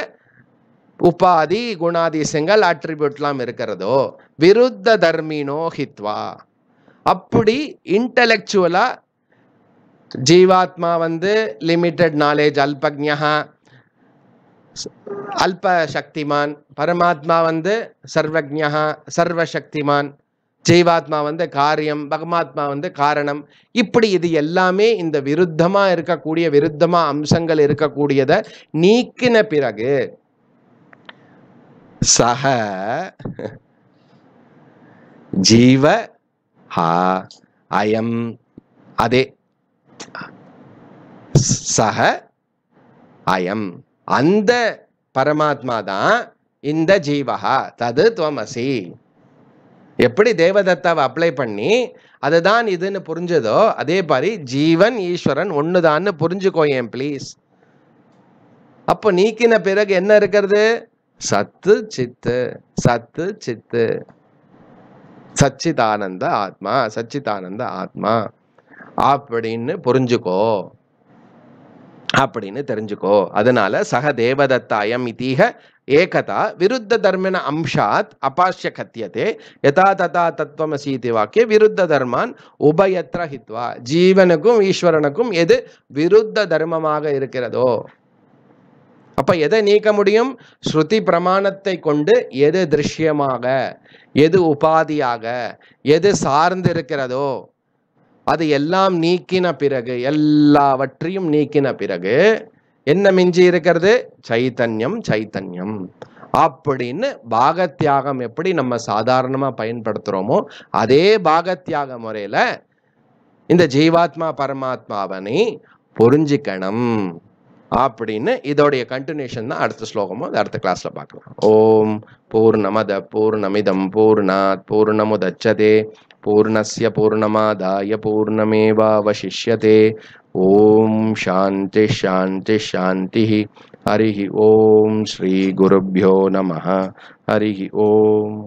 உபாதி குணாதிசங்கள் அட்ரிபியூட்லாம் இருக்கிறதோ விருத்த தர்மினோ ஹித்வா அப்படி இன்டலெக்சுவலா ஜீவாத்மா வந்து லிமிட்டட் நாலேஜ் அல்பக்ஞா அல்ப சக்திமான் பரமாத்மா வந்து சர்வஜா சர்வசக்திமான் ஜெய்வாத்மா வந்து காரியம் பகமாத்மா வந்து காரணம் இப்படி இது எல்லாமே இந்த விருத்தமாக இருக்கக்கூடிய விருத்தமாக அம்சங்கள் இருக்கக்கூடியதை நீக்கின பிறகு சக ஜீவ ஹா அயம் அதே சக அயம் அந்த பரமாத்மா தான் இந்த ஜீவகா தது துவமசி எப்படி தேவதத்தாவை அப்ளை பண்ணி அதுதான் இதுன்னு புரிஞ்சதோ அதே மாதிரி ஜீவன் ஈஸ்வரன் ஒண்ணுதான்னு புரிஞ்சுக்கோயேன் ப்ளீஸ் அப்போ நீக்கின பிறகு என்ன இருக்கிறது சத்து சித்து சத்து சித்து சச்சிதானந்த ஆத்மா சச்சிதானந்த ஆத்மா அப்படின்னு புரிஞ்சுக்கோ அப்படின்னு தெரிஞ்சுக்கோ அதனால சக தேவதத்தாயம் இதீக ஏகதா விருத்த தர்மன அம்சாத் அபாஷ்ய கத்தியதே யதா ததா சீதி வாக்கிய விருத்த தர்மான் உபயத்ர ஹித்வா ஜீவனுக்கும் ஈஸ்வரனுக்கும் எது விருத்த தர்மமாக இருக்கிறதோ அப்போ எதை நீக்க முடியும் ஸ்ருதி பிரமாணத்தை கொண்டு எது திருஷ்யமாக எது உபாதியாக எது சார்ந்து இருக்கிறதோ அது எல்லாம் நீக்கின பிறகு எல்லாவற்றையும் நீக்கின பிறகு என்ன மிஞ்சி இருக்கிறது சைத்தன்யம் சைத்தன்யம் அப்படின்னு பாகத்தியாகம் எப்படி நம்ம சாதாரணமாக பயன்படுத்துகிறோமோ அதே பாகத்தியாக முறையில் இந்த ஜீவாத்மா பரமாத்மாவனை புரிஞ்சிக்கணும் அபின்ன இதோட கண்டினேஷன் தான் அடுத்த ஸ்லோகமும் அடுத்த கிளாஸ்ல பார்க்கலாமா ஓம் பூர்ணமத பூர்ணமிதம் பூர்ணாத் பூர்ணமுத்சதே பூர்ணस्य பூர்ணமாதாய பூர்ணமேவா வஷிஷ்யதே ஓம் சாந்தி சாந்தி சாந்தி ஹரிஹி ஓம் ஸ்ரீ குருபியோ நமஹ ஹரிஹி ஓம்